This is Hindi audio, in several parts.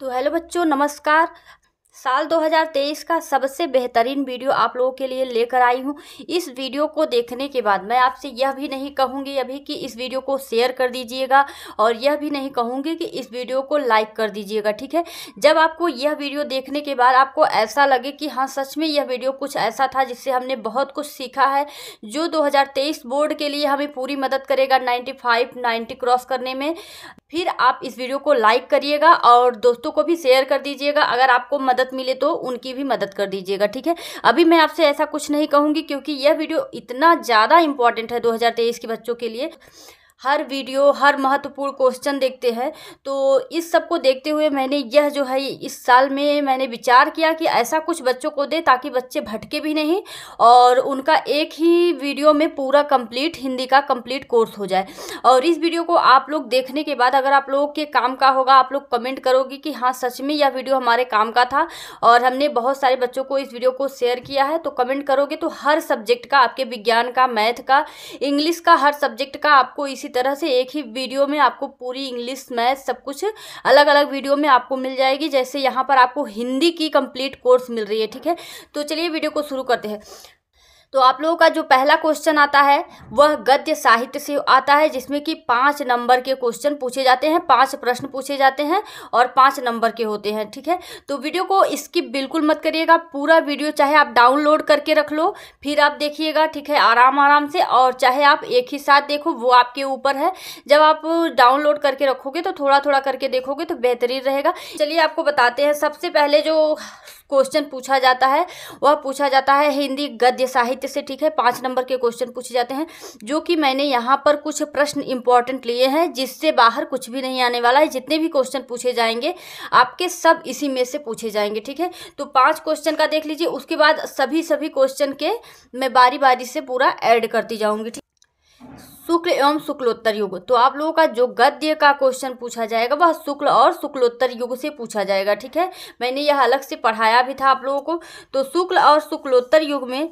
तो हेलो बच्चों नमस्कार साल 2023 का सबसे बेहतरीन वीडियो आप लोगों के लिए लेकर आई हूँ इस वीडियो को देखने के बाद मैं आपसे यह भी नहीं कहूँगी अभी कि इस वीडियो को शेयर कर दीजिएगा और यह भी नहीं कहूँगी कि इस वीडियो को लाइक कर दीजिएगा ठीक है जब आपको यह वीडियो देखने के बाद आपको ऐसा लगे कि हाँ सच में यह वीडियो कुछ ऐसा था जिससे हमने बहुत कुछ सीखा है जो दो बोर्ड के लिए हमें पूरी मदद करेगा नाइन्टी फाइव क्रॉस करने में फिर आप इस वीडियो को लाइक करिएगा और दोस्तों को भी शेयर कर दीजिएगा अगर आपको मदद मदद मिले तो उनकी भी मदद कर दीजिएगा ठीक है अभी मैं आपसे ऐसा कुछ नहीं कहूँगी क्योंकि यह वीडियो इतना ज़्यादा इंपॉर्टेंट है दो के बच्चों के लिए हर वीडियो हर महत्वपूर्ण क्वेश्चन देखते हैं तो इस सब को देखते हुए मैंने यह जो है इस साल में मैंने विचार किया कि ऐसा कुछ बच्चों को दे ताकि बच्चे भटके भी नहीं और उनका एक ही वीडियो में पूरा कंप्लीट हिंदी का कंप्लीट कोर्स हो जाए और इस वीडियो को आप लोग देखने के बाद अगर आप लोगों के काम का होगा आप लोग कमेंट करोगे कि हाँ सच में यह वीडियो हमारे काम का था और हमने बहुत सारे बच्चों को इस वीडियो को शेयर किया है तो कमेंट करोगे तो हर सब्जेक्ट का आपके विज्ञान का मैथ का इंग्लिश का हर सब्जेक्ट का आपको इसी इसी तरह से एक ही वीडियो में आपको पूरी इंग्लिश मैथ सब कुछ अलग अलग वीडियो में आपको मिल जाएगी जैसे यहाँ पर आपको हिंदी की कंप्लीट कोर्स मिल रही है ठीक है तो चलिए वीडियो को शुरू करते हैं तो आप लोगों का जो पहला क्वेश्चन आता है वह गद्य साहित्य से आता है जिसमें कि पाँच नंबर के क्वेश्चन पूछे जाते हैं पाँच प्रश्न पूछे जाते हैं और पाँच नंबर के होते हैं ठीक है तो वीडियो को स्किप बिल्कुल मत करिएगा पूरा वीडियो चाहे आप डाउनलोड करके रख लो फिर आप देखिएगा ठीक है आराम आराम से और चाहे आप एक ही साथ देखो वो आपके ऊपर है जब आप डाउनलोड करके रखोगे तो थोड़ा थोड़ा करके देखोगे तो बेहतरीन रहेगा चलिए आपको बताते हैं सबसे पहले जो क्वेश्चन पूछा जाता है वह पूछा जाता है हिंदी गद्य साहित्य साहित्य से ठीक है पाँच नंबर के क्वेश्चन पूछे जाते हैं जो कि मैंने यहाँ पर कुछ प्रश्न इंपॉर्टेंट लिए हैं जिससे बाहर कुछ भी नहीं आने वाला है जितने भी क्वेश्चन पूछे जाएंगे आपके सब इसी में से पूछे जाएंगे ठीक है तो पाँच क्वेश्चन का देख लीजिए उसके बाद सभी सभी क्वेश्चन के मैं बारी बारी से पूरा ऐड करती जाऊँगी ठीक शुक्ल एवं शुक्लोत्तर युग तो आप लोगों का जो गद्य का क्वेश्चन पूछा जाएगा वह शुक्ल और शुक्लोत्तर युग से पूछा जाएगा ठीक है मैंने यह अलग से पढ़ाया भी था आप लोगों को तो शुक्ल और शुक्लोत्तर युग में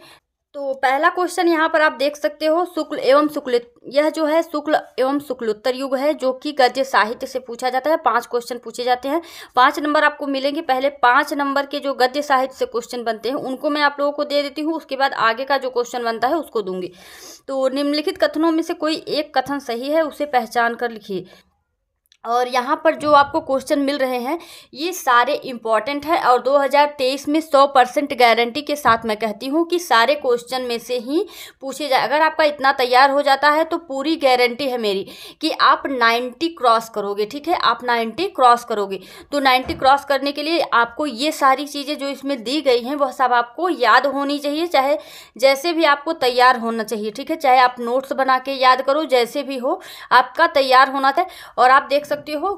तो पहला क्वेश्चन यहाँ पर आप देख सकते हो शुक्ल एवं शुक्ल यह जो है शुक्ल एवं शुक्लोत्तर युग है जो कि गद्य साहित्य से पूछा जाता है पांच क्वेश्चन पूछे जाते हैं पांच नंबर आपको मिलेंगे पहले पांच नंबर के जो गद्य साहित्य से क्वेश्चन बनते हैं उनको मैं आप लोगों को दे देती हूँ उसके बाद आगे का जो क्वेश्चन बनता है उसको दूंगी तो निम्नलिखित कथनों में से कोई एक कथन सही है उसे पहचान कर लिखिए और यहाँ पर जो आपको क्वेश्चन मिल रहे हैं ये सारे इम्पॉर्टेंट है और 2023 में 100 परसेंट गारंटी के साथ मैं कहती हूँ कि सारे क्वेश्चन में से ही पूछे जाए अगर आपका इतना तैयार हो जाता है तो पूरी गारंटी है मेरी कि आप 90 क्रॉस करोगे ठीक है आप 90 क्रॉस करोगे तो 90 क्रॉस करने के लिए आपको ये सारी चीज़ें जो इसमें दी गई हैं वह सब आपको याद होनी चाहिए चाहे जैसे भी आपको तैयार होना चाहिए ठीक है चाहे आप नोट्स बना के याद करो जैसे भी हो आपका तैयार होना था और आप देख सकते सकते हो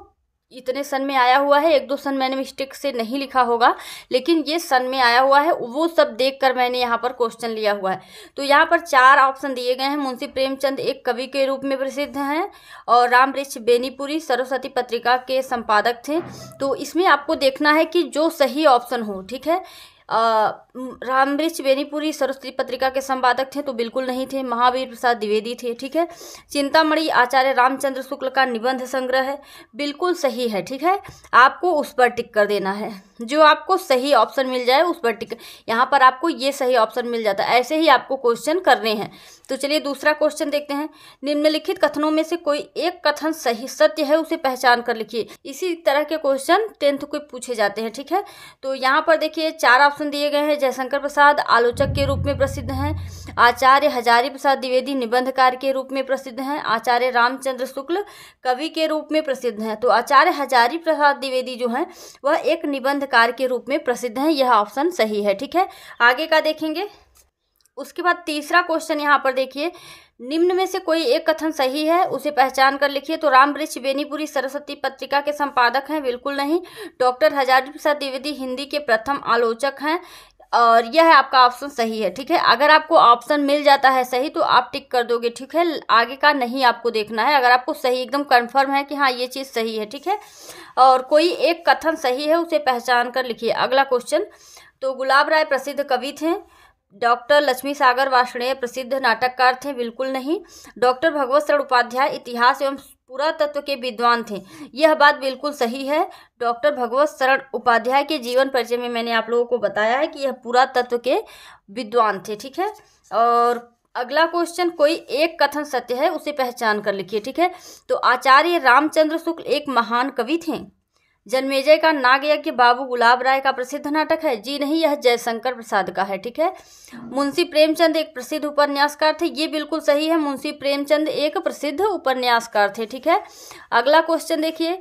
इतने सन में आया हुआ है एक दो सन मैंने मिस्टेक से नहीं लिखा होगा लेकिन ये सन में आया हुआ है वो सब देखकर मैंने यहाँ पर क्वेश्चन लिया हुआ है तो यहाँ पर चार ऑप्शन दिए गए हैं मुंशी प्रेमचंद एक कवि के रूप में प्रसिद्ध हैं और रामवृक्ष बेनीपुरी सरस्वती पत्रिका के संपादक थे तो इसमें आपको देखना है कि जो सही ऑप्शन हो ठीक है रामवृक्ष बेनीपुरी सरस्वती पत्रिका के संपादक थे तो बिल्कुल नहीं थे महावीर प्रसाद द्विवेदी थे ठीक है चिंतामणि आचार्य रामचंद्र शुक्ल का निबंध संग्रह है बिल्कुल सही है ठीक है आपको उस पर टिक कर देना है जो आपको सही ऑप्शन मिल जाए उस पर टिक यहाँ पर आपको ये सही ऑप्शन मिल जाता है ऐसे ही आपको क्वेश्चन करने हैं तो चलिए दूसरा क्वेश्चन देखते हैं निम्नलिखित कथनों में से कोई एक कथन सही सत्य है उसे पहचान कर लिखिए इसी तरह के क्वेश्चन टेंथ को पूछे जाते हैं ठीक है तो यहाँ पर देखिए चार ऑप्शन दिए गए हैं जयशंकर प्रसाद आलोचक के रूप में प्रसिद्ध हैं आचार्य हजारी प्रसाद द्विवेदी निबंधकार के रूप में प्रसिद्ध हैं आचार्य रामचंद्र शुक्ल कवि के रूप में प्रसिद्ध हैं तो आचार्य हजारी प्रसाद द्विवेदी जो हैं वह एक निबंधकार के रूप में प्रसिद्ध हैं यह ऑप्शन सही है ठीक है आगे का देखेंगे उसके बाद तीसरा क्वेश्चन यहाँ पर देखिए निम्न में से कोई एक कथन सही है उसे पहचान कर लिखिए तो राम वृक्ष बेनीपुरी सरस्वती पत्रिका के संपादक हैं बिल्कुल नहीं डॉक्टर हजारी प्रसाद द्विवेदी हिंदी के प्रथम आलोचक हैं और यह है आपका ऑप्शन सही है ठीक है अगर आपको ऑप्शन मिल जाता है सही तो आप टिक कर दोगे ठीक है आगे का नहीं आपको देखना है अगर आपको सही एकदम कंफर्म है कि हाँ ये चीज़ सही है ठीक है और कोई एक कथन सही है उसे पहचान कर लिखिए अगला क्वेश्चन तो गुलाब राय प्रसिद्ध कवि थे डॉक्टर लक्ष्मी सागर वाष्णेय प्रसिद्ध नाटककार थे बिल्कुल नहीं डॉक्टर भगवत शरण उपाध्याय इतिहास एवं पुरातत्व के विद्वान थे यह बात बिल्कुल सही है डॉक्टर भगवत शरण उपाध्याय के जीवन परिचय में मैंने आप लोगों को बताया है कि यह पुरातत्व के विद्वान थे ठीक है और अगला क्वेश्चन कोई एक कथन सत्य है उसे पहचान कर लिखिए ठीक है तो आचार्य रामचंद्र शुक्ल एक महान कवि थे जन्मेजय का नाग यज्ञ बाबू गुलाब राय का प्रसिद्ध नाटक है जी नहीं यह जयशंकर प्रसाद का है ठीक है मुंशी प्रेमचंद एक प्रसिद्ध उपन्यासकार थे ये बिल्कुल सही है मुंशी प्रेमचंद एक प्रसिद्ध उपन्यासकार थे ठीक है अगला क्वेश्चन देखिए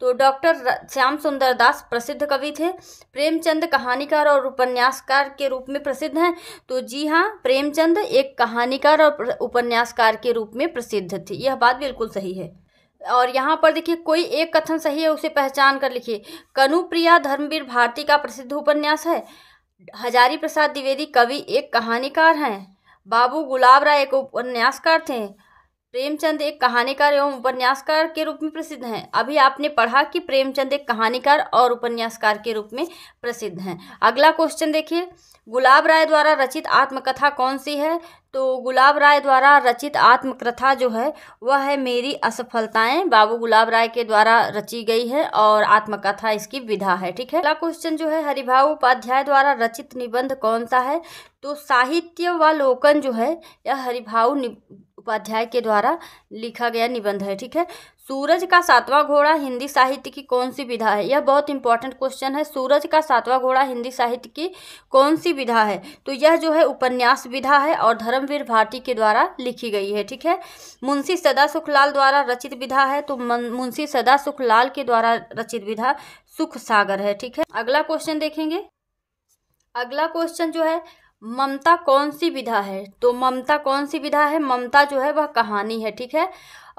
तो डॉक्टर श्याम सुंदर दास प्रसिद्ध कवि थे प्रेमचंद कहानीकार और उपन्यासकार के रूप में प्रसिद्ध हैं तो जी हाँ प्रेमचंद एक कहानीकार और उपन्यासकार के रूप में प्रसिद्ध थे यह बात बिल्कुल सही है और यहाँ पर देखिए कोई एक कथन सही है उसे पहचान कर लिखिए कनुप्रिया धर्मवीर भारती का प्रसिद्ध उपन्यास है हजारी प्रसाद द्विवेदी कवि एक कहानीकार हैं बाबू गुलाब राय एक उपन्यासकार थे प्रेमचंद एक कहानीकार एवं उपन्यासकार के रूप में प्रसिद्ध हैं अभी आपने पढ़ा कि प्रेमचंद एक कहानीकार और उपन्यासकार के रूप में प्रसिद्ध हैं अगला क्वेश्चन देखिए गुलाब राय द्वारा रचित आत्मकथा कौन सी है तो गुलाब राय द्वारा रचित आत्मकथा जो है वह है मेरी असफलताएं बाबू गुलाब राय के द्वारा रची गई है और आत्मकथा इसकी विधा है ठीक है अगला क्वेश्चन जो है हरिभा उपाध्याय द्वारा रचित निबंध कौन सा है तो साहित्य व लोकन जो है यह हरिभा उपाध्याय के द्वारा लिखा गया निबंध है ठीक है सूरज का सातवां घोड़ा हिंदी साहित्य की कौन सी विधा है यह बहुत इंपॉर्टेंट क्वेश्चन है सूरज का सातवां घोड़ा हिंदी साहित्य की कौन सी विधा है तो यह जो है उपन्यास विधा है और धर्मवीर भारती के द्वारा लिखी गई है ठीक है मुंशी सदा सुखलाल द्वारा रचित विधा है तो मुंशी सदा सुखलाल के द्वारा रचित विधा सुख सागर है ठीक है अगला क्वेश्चन देखेंगे अगला क्वेश्चन जो है ममता कौन सी विधा है तो ममता कौन सी विधा है ममता जो है वह कहानी है ठीक है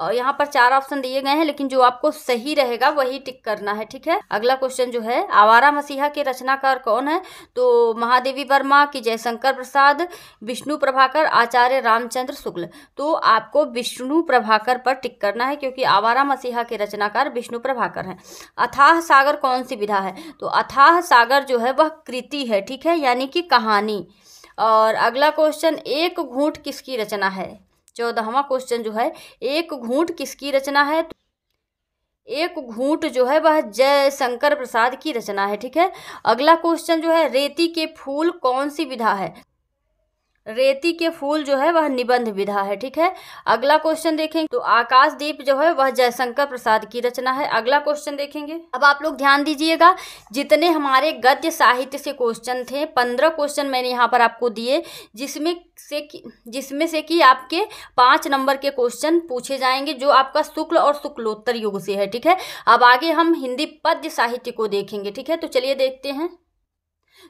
और यहाँ पर चार ऑप्शन दिए गए हैं लेकिन जो आपको सही रहेगा वही टिक करना है ठीक है अगला क्वेश्चन जो है आवारा मसीहा के रचनाकार कौन है तो महादेवी वर्मा की जयशंकर प्रसाद विष्णु प्रभाकर आचार्य रामचंद्र शुक्ल तो आपको विष्णु प्रभाकर पर टिक करना है क्योंकि आवारा मसीहा के रचनाकार विष्णु प्रभाकर हैं अथाह सागर कौन सी विधा है तो अथाह सागर जो है वह कृति है ठीक है यानी कि कहानी और अगला क्वेश्चन एक घूंट किसकी रचना है चौदहवा क्वेश्चन जो है एक घूंट किसकी रचना है एक घूंट जो है वह जय शंकर प्रसाद की रचना है ठीक है अगला क्वेश्चन जो है रेती के फूल कौन सी विधा है रेती के फूल जो है वह निबंध विधा है ठीक है अगला क्वेश्चन देखेंगे तो आकाशदीप जो है वह जयशंकर प्रसाद की रचना है अगला क्वेश्चन देखेंगे अब आप लोग ध्यान दीजिएगा जितने हमारे गद्य साहित्य से क्वेश्चन थे पंद्रह क्वेश्चन मैंने यहाँ पर आपको दिए जिसमें से जिसमें से कि आपके पाँच नंबर के क्वेश्चन पूछे जाएंगे जो आपका शुक्ल और शुक्लोत्तर युग से है ठीक है अब आगे हम हिंदी पद्य साहित्य को देखेंगे ठीक है तो चलिए देखते हैं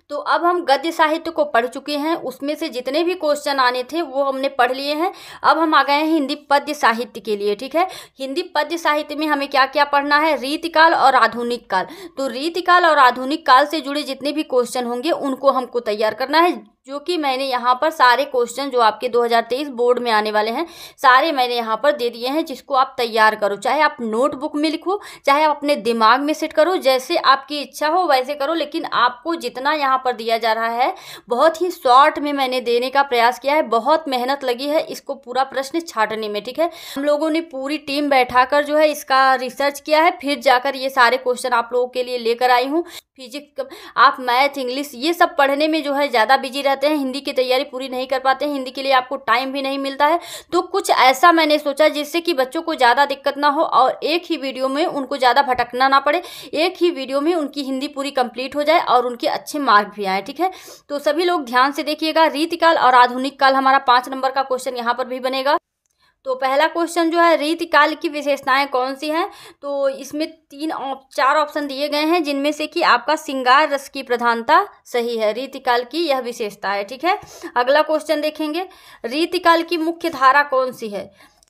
तो अब हम गद्य साहित्य को पढ़ चुके हैं उसमें से जितने भी क्वेश्चन आने थे वो हमने पढ़ लिए हैं अब हम आ गए हैं हिंदी पद्य साहित्य के लिए ठीक है हिंदी पद्य साहित्य में हमें क्या क्या पढ़ना है रीतिकाल और आधुनिक काल तो रीतिकाल और आधुनिक काल से जुड़े जितने भी क्वेश्चन होंगे उनको हमको तैयार करना है जो कि मैंने यहाँ पर सारे क्वेश्चन जो आपके 2023 बोर्ड में आने वाले हैं सारे मैंने यहाँ पर दे दिए हैं जिसको आप तैयार करो चाहे आप नोटबुक में लिखो चाहे आप अपने दिमाग में सेट करो जैसे आपकी इच्छा हो वैसे करो लेकिन आपको जितना यहाँ पर दिया जा रहा है बहुत ही शॉर्ट में मैंने देने का प्रयास किया है बहुत मेहनत लगी है इसको पूरा प्रश्न छाटने में ठीक है हम लोगों ने पूरी टीम बैठा कर जो है इसका रिसर्च किया है फिर जाकर ये सारे क्वेश्चन आप लोगों के लिए लेकर आई हूँ फिजिक्स आप मैथ इंग्लिश ये सब पढ़ने में जो है ज़्यादा बिजी रहता रहते हैं हिंदी की तैयारी पूरी नहीं कर पाते हैं हिंदी के लिए आपको टाइम भी नहीं मिलता है तो कुछ ऐसा मैंने सोचा जिससे कि बच्चों को ज़्यादा दिक्कत ना हो और एक ही वीडियो में उनको ज़्यादा भटकना ना पड़े एक ही वीडियो में उनकी हिंदी पूरी कंप्लीट हो जाए और उनके अच्छे मार्क भी आए ठीक है तो सभी लोग ध्यान से देखिएगा रीतिकाल और आधुनिक काल हमारा पाँच नंबर का क्वेश्चन यहाँ पर भी बनेगा तो पहला क्वेश्चन जो है रीत काल की विशेषताएं कौन सी हैं तो इसमें तीन चार ऑप्शन दिए गए हैं जिनमें से कि आपका सिंगार रस की प्रधानता सही है रीतिकाल की यह विशेषता है ठीक है अगला क्वेश्चन देखेंगे रीतिकाल की मुख्य धारा कौन सी है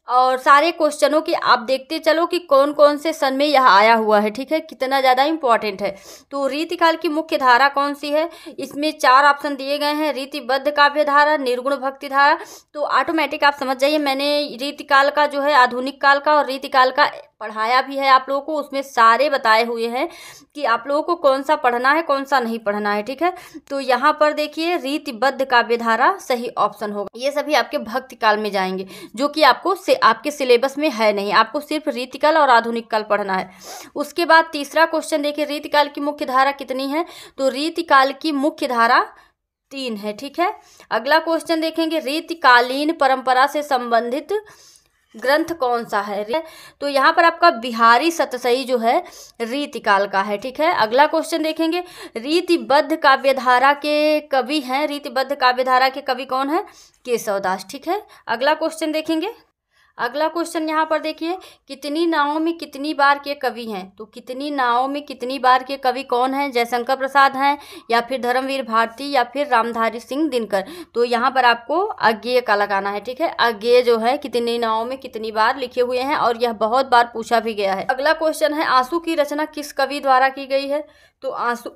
और सारे क्वेश्चनों की आप देखते चलो कि कौन कौन से सन में यह आया हुआ है ठीक है कितना ज़्यादा इम्पॉर्टेंट है तो रीतिकाल की मुख्य धारा कौन सी है इसमें चार ऑप्शन दिए गए हैं रीतिबद्ध काव्य धारा निर्गुण भक्ति धारा तो ऑटोमेटिक आप समझ जाइए मैंने रीतिकाल का जो है आधुनिक काल का और रीतिकाल का पढ़ाया भी है आप लोगों को उसमें सारे बताए हुए हैं कि आप लोगों को कौन सा पढ़ना है कौन सा नहीं पढ़ना है ठीक है तो यहाँ पर देखिए रीतिबद्ध काव्यधारा सही ऑप्शन होगा ये सभी आपके भक्ति काल में जाएंगे जो कि आपको से, आपके सिलेबस में है नहीं आपको सिर्फ रीतिकाल और आधुनिक काल पढ़ना है उसके बाद तीसरा क्वेश्चन देखिए रीतिकाल की मुख्य धारा कितनी है तो रीतिकाल की मुख्य धारा तीन है ठीक है अगला क्वेश्चन देखेंगे रीतिकालीन परंपरा से संबंधित ग्रंथ कौन सा है तो यहाँ पर आपका बिहारी सतसई जो है रीतिकाल का है ठीक है अगला क्वेश्चन देखेंगे रीतिबद्ध काव्यधारा के कवि हैं रीतिबद्ध काव्यधारा के कवि कौन है केशवदास ठीक है अगला क्वेश्चन देखेंगे अगला क्वेश्चन यहाँ पर देखिए कितनी नावों में कितनी बार के कवि हैं तो कितनी नावों में कितनी बार के कवि कौन हैं जयशंकर प्रसाद हैं या फिर धर्मवीर भारती या फिर रामधारी सिंह दिनकर तो यहाँ पर आपको अज्ञेय का लगाना है ठीक है अज्ञेय जो है कितनी नावों में कितनी बार लिखे हुए हैं और यह बहुत बार पूछा भी गया है अगला क्वेश्चन है आंसू की रचना किस कवि द्वारा की गई है तो आंसू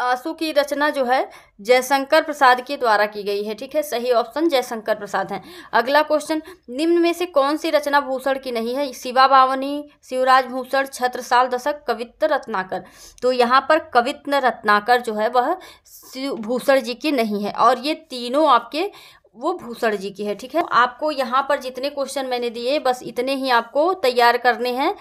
आंसू की रचना जो है जयशंकर प्रसाद के द्वारा की गई है ठीक है सही ऑप्शन जयशंकर प्रसाद हैं अगला क्वेश्चन निम्न में से कौन सी रचना भूषण की नहीं है शिवा भावनी शिवराज भूषण छत्रसाल दशक कवित्त रत्नाकर तो यहाँ पर कवित्त रत्नाकर जो है वह भूषण जी की नहीं है और ये तीनों आपके वो भूषण जी की है ठीक है आपको यहाँ पर जितने क्वेश्चन मैंने दिए बस इतने ही आपको तैयार करने हैं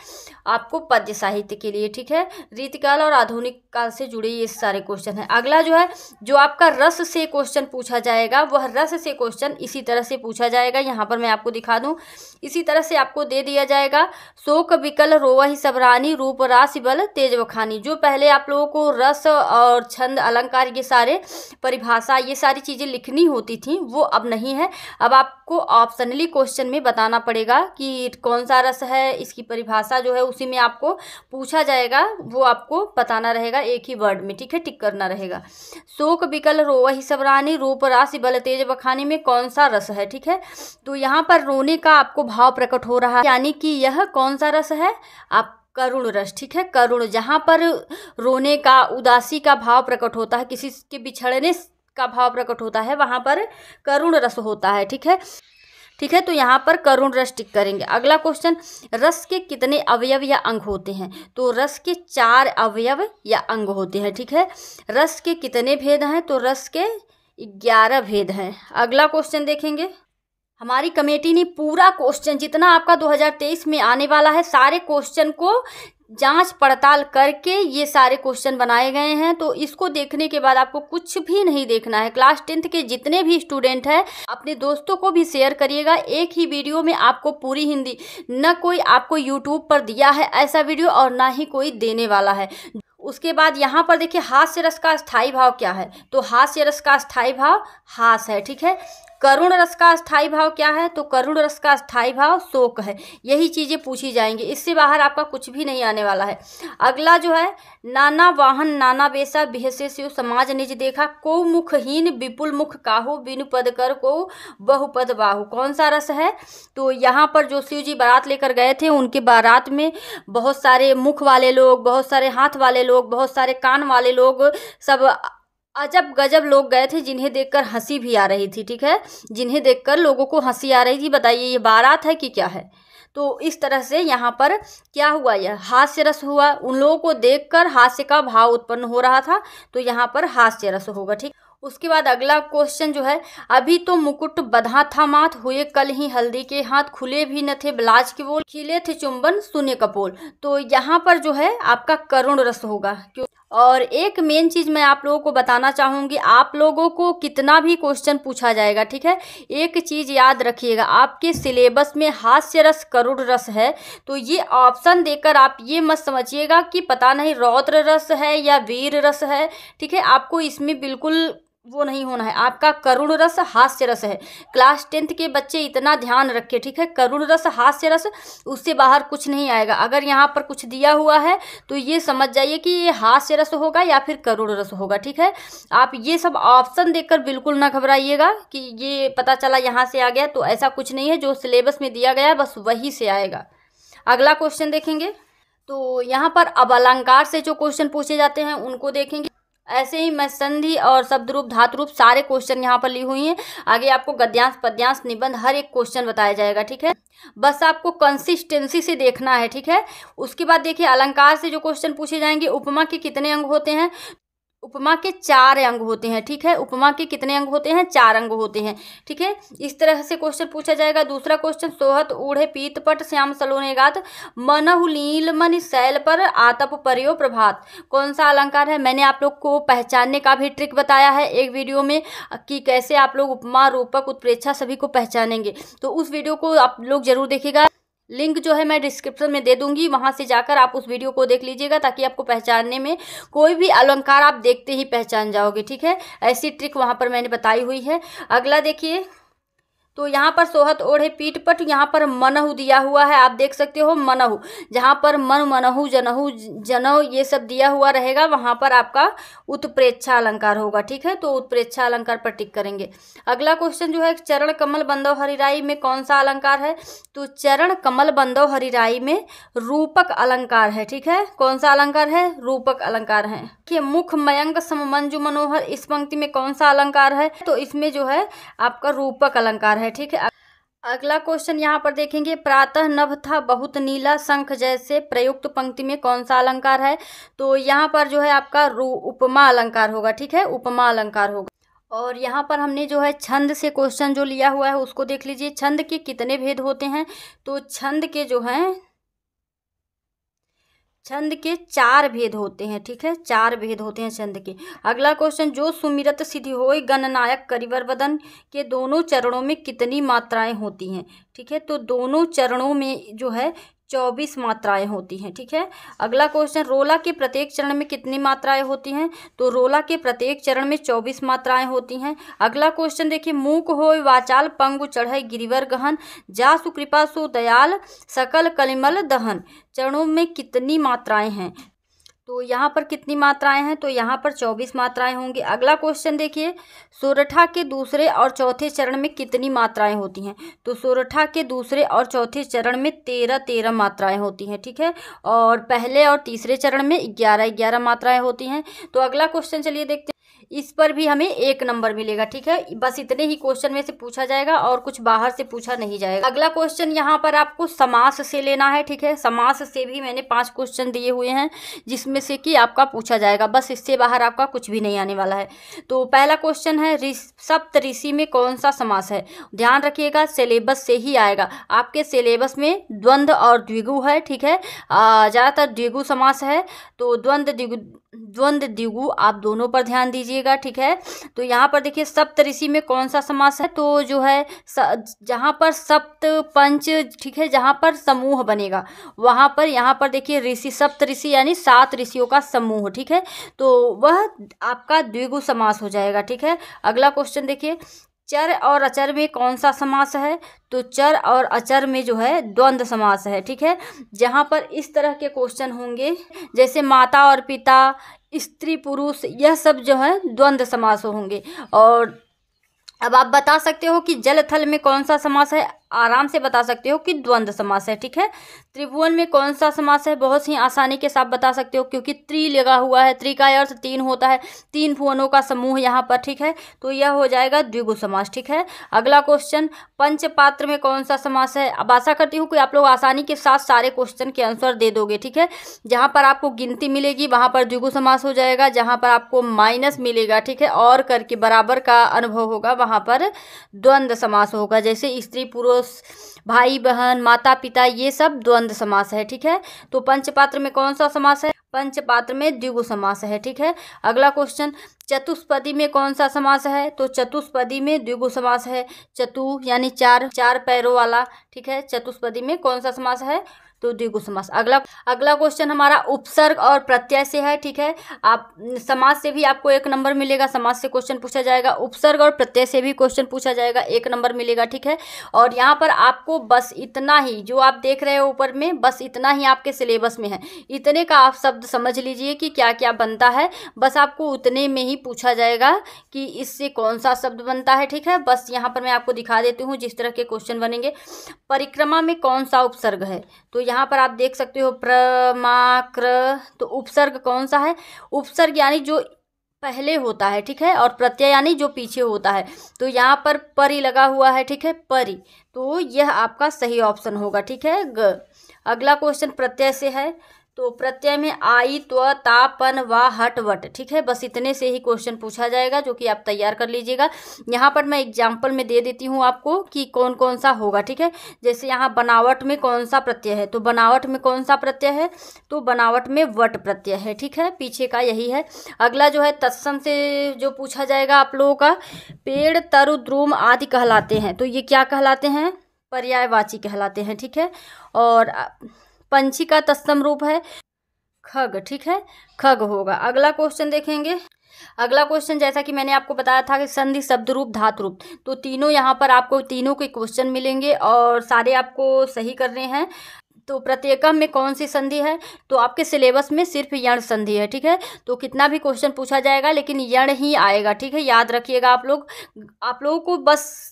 आपको पद्य साहित्य के लिए ठीक है रीतिकाल और आधुनिक काल से जुड़े ये सारे क्वेश्चन हैं अगला जो है जो आपका रस से क्वेश्चन पूछा जाएगा वह रस से क्वेश्चन इसी तरह से पूछा जाएगा यहाँ पर मैं आपको दिखा दूँ इसी तरह से आपको दे दिया जाएगा शोक विकल रोवही सबरानी रूप राशि बल तेज वखानी जो पहले आप लोगों को रस और छंद अलंकार ये सारे परिभाषा ये सारी चीज़ें लिखनी होती थी वो अब नहीं है अब आपको ऑप्शनली क्वेश्चन में बताना पड़ेगा कि कौन सा रस है इसकी परिभाषा जो है उसी में आपको पूछा जाएगा वो आपको बताना रहेगा एक ही वर्ड में ठीक है टिक करना रहेगा शोक बिकल रोवा ही रूप राशि बल तेज बखानी में कौन सा रस है ठीक है तो यहाँ पर रोने का आपको भाव प्रकट हो रहा है यानी कि यह कौन सा रस है आप करुण रस ठीक है करुण जहाँ पर रोने का उदासी का भाव प्रकट होता है किसी के बिछड़ने का भाव प्रकट होता है वहाँ पर करुण रस होता है ठीक है ठीक है तो यहाँ पर करुण रस टिक करेंगे अगला क्वेश्चन रस के कितने अवयव या अंग होते हैं तो रस के चार अवयव या अंग होते हैं ठीक है रस के कितने भेद हैं तो रस के ग्यारह भेद हैं अगला क्वेश्चन देखेंगे हमारी कमेटी ने पूरा क्वेश्चन जितना आपका 2023 में आने वाला है सारे क्वेश्चन को जांच पड़ताल करके ये सारे क्वेश्चन बनाए गए हैं तो इसको देखने के बाद आपको कुछ भी नहीं देखना है क्लास टेंथ के जितने भी स्टूडेंट हैं अपने दोस्तों को भी शेयर करिएगा एक ही वीडियो में आपको पूरी हिंदी न कोई आपको यूट्यूब पर दिया है ऐसा वीडियो और ना ही कोई देने वाला है उसके बाद यहाँ पर देखिए हास्य रस का स्थाई भाव क्या है तो हास्य रस का स्थाई भाव हास है ठीक है करुण रस का अस्थाई भाव क्या है तो करुण रस का अस्थाई भाव शोक है यही चीज़ें पूछी जाएंगी इससे बाहर आपका कुछ भी नहीं आने वाला है अगला जो है नाना वाहन नाना बेसा बेहसे शिव समाज निज देखा को मुखहीन विपुल मुख काहू बिनु पद कर को बहुपद बाहु कौन सा रस है तो यहाँ पर जो शिव जी बारात लेकर गए थे उनके बारात में बहुत सारे मुख वाले लोग बहुत सारे हाथ वाले लोग बहुत सारे कान वाले लोग सब अजब गजब लोग गए थे जिन्हें देखकर हंसी भी आ रही थी ठीक है जिन्हें देखकर लोगों को हंसी आ रही थी बताइए ये बारात है कि क्या है तो इस तरह से यहाँ पर क्या हुआ यह हास्य रस हुआ उन लोगों को देखकर हास्य का भाव उत्पन्न हो रहा था तो यहाँ पर हास्य रस होगा ठीक उसके बाद अगला क्वेश्चन जो है अभी तो मुकुट बधा था माथ हुए कल ही हल्दी के हाथ खुले भी न थे ब्लाज के बोल खिले थे चुंबन सुने कपोल तो यहाँ पर जो है आपका करुण रस होगा क्यों और एक मेन चीज़ मैं आप लोगों को बताना चाहूँगी आप लोगों को कितना भी क्वेश्चन पूछा जाएगा ठीक है एक चीज़ याद रखिएगा आपके सिलेबस में हास्य रस करुण रस है तो ये ऑप्शन देकर आप ये मत समझिएगा कि पता नहीं रौद्र रस है या वीर रस है ठीक है आपको इसमें बिल्कुल वो नहीं होना है आपका करुण रस हास्य रस है क्लास टेंथ के बच्चे इतना ध्यान रखे ठीक है करुण रस हास्य रस उससे बाहर कुछ नहीं आएगा अगर यहाँ पर कुछ दिया हुआ है तो ये समझ जाइए कि ये हास्य रस होगा या फिर करुण रस होगा ठीक है आप ये सब ऑप्शन देखकर बिल्कुल ना घबराइएगा कि ये पता चला यहाँ से आ गया तो ऐसा कुछ नहीं है जो सिलेबस में दिया गया बस वही से आएगा अगला क्वेश्चन देखेंगे तो यहाँ पर अब अलंकार से जो क्वेश्चन पूछे जाते हैं उनको देखेंगे ऐसे ही मैं संधि और शब्द रूप धातु रूप सारे क्वेश्चन यहाँ पर ली हुई हैं आगे आपको गद्यांश पद्यांश निबंध हर एक क्वेश्चन बताया जाएगा ठीक है बस आपको कंसिस्टेंसी से देखना है ठीक है उसके बाद देखिए अलंकार से जो क्वेश्चन पूछे जाएंगे उपमा के कितने अंग होते हैं उपमा के चार अंग होते हैं ठीक है उपमा के कितने अंग होते हैं चार अंग होते हैं ठीक है इस तरह से क्वेश्चन पूछा जाएगा दूसरा क्वेश्चन सोहत ऊढ़े पीत पट श्याम सलोने गात मनहु नील मन शैल पर आतप परयो प्रभात कौन सा अलंकार है मैंने आप लोग को पहचानने का भी ट्रिक बताया है एक वीडियो में कि कैसे आप लोग उपमा रूपक उत्प्रेक्षा सभी को पहचानेंगे तो उस वीडियो को आप लोग जरूर देखेगा लिंक जो है मैं डिस्क्रिप्शन में दे दूंगी वहाँ से जाकर आप उस वीडियो को देख लीजिएगा ताकि आपको पहचानने में कोई भी अलंकार आप देखते ही पहचान जाओगे ठीक है ऐसी ट्रिक वहाँ पर मैंने बताई हुई है अगला देखिए तो यहाँ पर सोहत ओढ़े पीठ पट यहाँ पर मनहु दिया हुआ है आप देख सकते हो मनहु जहाँ पर मन मनहु जनहु जनहु ये सब दिया हुआ रहेगा वहाँ पर आपका उत्प्रेक्षा अलंकार होगा ठीक है तो उत्प्रेक्षा अलंकार पर टिक करेंगे अगला क्वेश्चन जो है चरण कमल बंधव हरिराई में कौन सा अलंकार है तो चरण कमल बंधव हरिराई में रूपक अलंकार है ठीक है कौन सा अलंकार है रूपक अलंकार है कि मुख मयंक मंजु मनोहर इस पंक्ति में कौन सा अलंकार है तो इसमें जो है आपका रूपक अलंकार है है ठीक है अगला क्वेश्चन यहाँ पर देखेंगे प्रातः नभ था बहुत नीला शंख जैसे प्रयुक्त पंक्ति में कौन सा अलंकार है तो यहाँ पर जो है आपका रू उपमा अलंकार होगा ठीक है उपमा अलंकार होगा और यहाँ पर हमने जो है छंद से क्वेश्चन जो लिया हुआ है उसको देख लीजिए छंद के कितने भेद होते हैं तो छंद के जो हैं छंद के चार भेद होते हैं ठीक है चार भेद होते हैं छंद के अगला क्वेश्चन जो सुमिरत सिद्धि हो गणनायक करिवर वदन के दोनों चरणों में कितनी मात्राएं होती हैं ठीक है तो दोनों चरणों में जो है चौबीस मात्राएं होती हैं ठीक है अगला क्वेश्चन रोला के प्रत्येक चरण में कितनी मात्राएं होती हैं तो रोला के प्रत्येक चरण में चौबीस मात्राएं होती हैं अगला क्वेश्चन देखिए मूक हो वाचाल पंगु चढ़े गिरिवर गहन जा सुकृपा सो दयाल सकल कलिमल दहन चरणों में कितनी मात्राएं हैं तो यहाँ पर कितनी मात्राएं हैं तो यहाँ पर चौबीस मात्राएं होंगी अगला क्वेश्चन देखिए सोरठा के दूसरे और चौथे चरण में कितनी मात्राएं होती हैं तो सोरठा के दूसरे और चौथे चरण में तेरह तेरह मात्राएं होती हैं ठीक है और पहले और तीसरे चरण में ग्यारह ग्यारह मात्राएं होती हैं तो अगला क्वेश्चन चलिए देखते हैं इस पर भी हमें एक नंबर मिलेगा ठीक है बस इतने ही क्वेश्चन में से पूछा जाएगा और कुछ बाहर से पूछा नहीं जाएगा अगला क्वेश्चन यहाँ पर आपको समास से लेना है ठीक है समास से भी मैंने पाँच क्वेश्चन दिए हुए हैं जिसमें से कि आपका पूछा जाएगा बस इससे बाहर आपका कुछ भी नहीं आने वाला है तो पहला क्वेश्चन है सप्त ऋषि में कौन सा समास है ध्यान रखिएगा सिलेबस से ही आएगा आपके सिलेबस में द्वंद्व और द्विगु है ठीक है ज़्यादातर द्विगु समास है तो द्वंद्व द्विगु द्वंद दिगु आप दोनों पर ध्यान दीजिएगा ठीक है तो यहाँ पर देखिए सप्तऋषि में कौन सा समास है तो जो है जहाँ पर सप्त पंच ठीक है जहाँ पर समूह बनेगा वहाँ पर यहाँ पर देखिए ऋषि सप्त ऋषि यानी सात ऋषियों का समूह ठीक है तो वह आपका द्विगु समास हो जाएगा ठीक है अगला क्वेश्चन देखिए चर और अचर में कौन सा समास है तो चर और अचर में जो है द्वंद्व समास है ठीक है जहाँ पर इस तरह के क्वेश्चन होंगे जैसे माता और पिता स्त्री पुरुष यह सब जो है द्वंद्व समास होंगे और अब आप बता सकते हो कि जल थल में कौन सा समास है आराम से बता सकते हो कि द्वंद्व समास है ठीक है त्रिभुवन में कौन सा समास है बहुत ही आसानी के साथ बता सकते हो क्योंकि त्रि लगा हुआ है त्रि का अर्थ तीन होता है तीन भुवनों का समूह यहाँ पर ठीक है तो यह हो जाएगा द्विगु समास ठीक है अगला क्वेश्चन पंच पात्र में कौन सा समास है अब आशा करती हूँ कि आप लोग आसानी के साथ सारे क्वेश्चन के आंसर दे दोगे ठीक है जहाँ पर आपको गिनती मिलेगी वहाँ पर द्विगु समास हो जाएगा जहाँ पर आपको माइनस मिलेगा ठीक है और करके बराबर का अनुभव होगा वहाँ पर द्वंद्व समास होगा जैसे स्त्री पूर्व पड़ोस भाई बहन माता पिता ये सब द्वंद्व समास है ठीक है तो पंचपात्र में कौन सा समास है पंचपात्र में द्विगु समास है ठीक है अगला क्वेश्चन चतुष्पदी में कौन सा समास है तो चतुष्पदी में द्विगु समास है चतु यानी चार चार पैरों वाला ठीक है चतुष्पदी में कौन सा समास है तो डी समास अगला अगला क्वेश्चन हमारा उपसर्ग और प्रत्यय से है ठीक है आप समाज से भी आपको एक नंबर मिलेगा समाज से क्वेश्चन पूछा जाएगा उपसर्ग और प्रत्यय से भी क्वेश्चन पूछा जाएगा एक नंबर मिलेगा ठीक है और यहाँ पर आपको बस इतना ही जो आप देख रहे हो ऊपर में बस इतना ही आपके सिलेबस में है इतने का आप शब्द समझ लीजिए कि क्या क्या बनता है बस आपको उतने में ही पूछा जाएगा कि इससे कौन सा शब्द बनता है ठीक है बस यहाँ पर मैं आपको दिखा देती हूँ जिस तरह के क्वेश्चन बनेंगे परिक्रमा में कौन सा उपसर्ग है तो यहाँ पर आप देख सकते हो प्रमाक्र तो उपसर्ग कौन सा है उपसर्ग यानी जो पहले होता है ठीक है और प्रत्यय यानी जो पीछे होता है तो यहाँ पर परी लगा हुआ है ठीक है परी तो यह आपका सही ऑप्शन होगा ठीक है ग अगला क्वेश्चन प्रत्यय से है तो प्रत्यय में आई त्व तापन व हट वट ठीक है बस इतने से ही क्वेश्चन पूछा जाएगा जो कि आप तैयार कर लीजिएगा यहाँ पर मैं एग्जाम्पल में दे देती हूँ आपको कि कौन कौन सा होगा ठीक है जैसे यहाँ बनावट में कौन सा प्रत्यय है तो बनावट में कौन सा प्रत्यय है तो बनावट में वट प्रत्यय है ठीक है पीछे का यही है अगला जो है तत्सम से जो पूछा जाएगा आप लोगों का पेड़ तरु द्रुम आदि कहलाते हैं तो ये क्या कहलाते हैं पर्यायवाची कहलाते हैं ठीक है और पंछी का तत्सम रूप है खग ठीक है खग होगा अगला क्वेश्चन देखेंगे अगला क्वेश्चन जैसा कि मैंने आपको बताया था कि संधि शब्द रूप धातु रूप तो तीनों यहाँ पर आपको तीनों के क्वेश्चन मिलेंगे और सारे आपको सही करने हैं तो प्रत्येकम में कौन सी संधि है तो आपके सिलेबस में सिर्फ यण संधि है ठीक है तो कितना भी क्वेश्चन पूछा जाएगा लेकिन यण ही आएगा ठीक है याद रखिएगा आप लोग आप लोगों को बस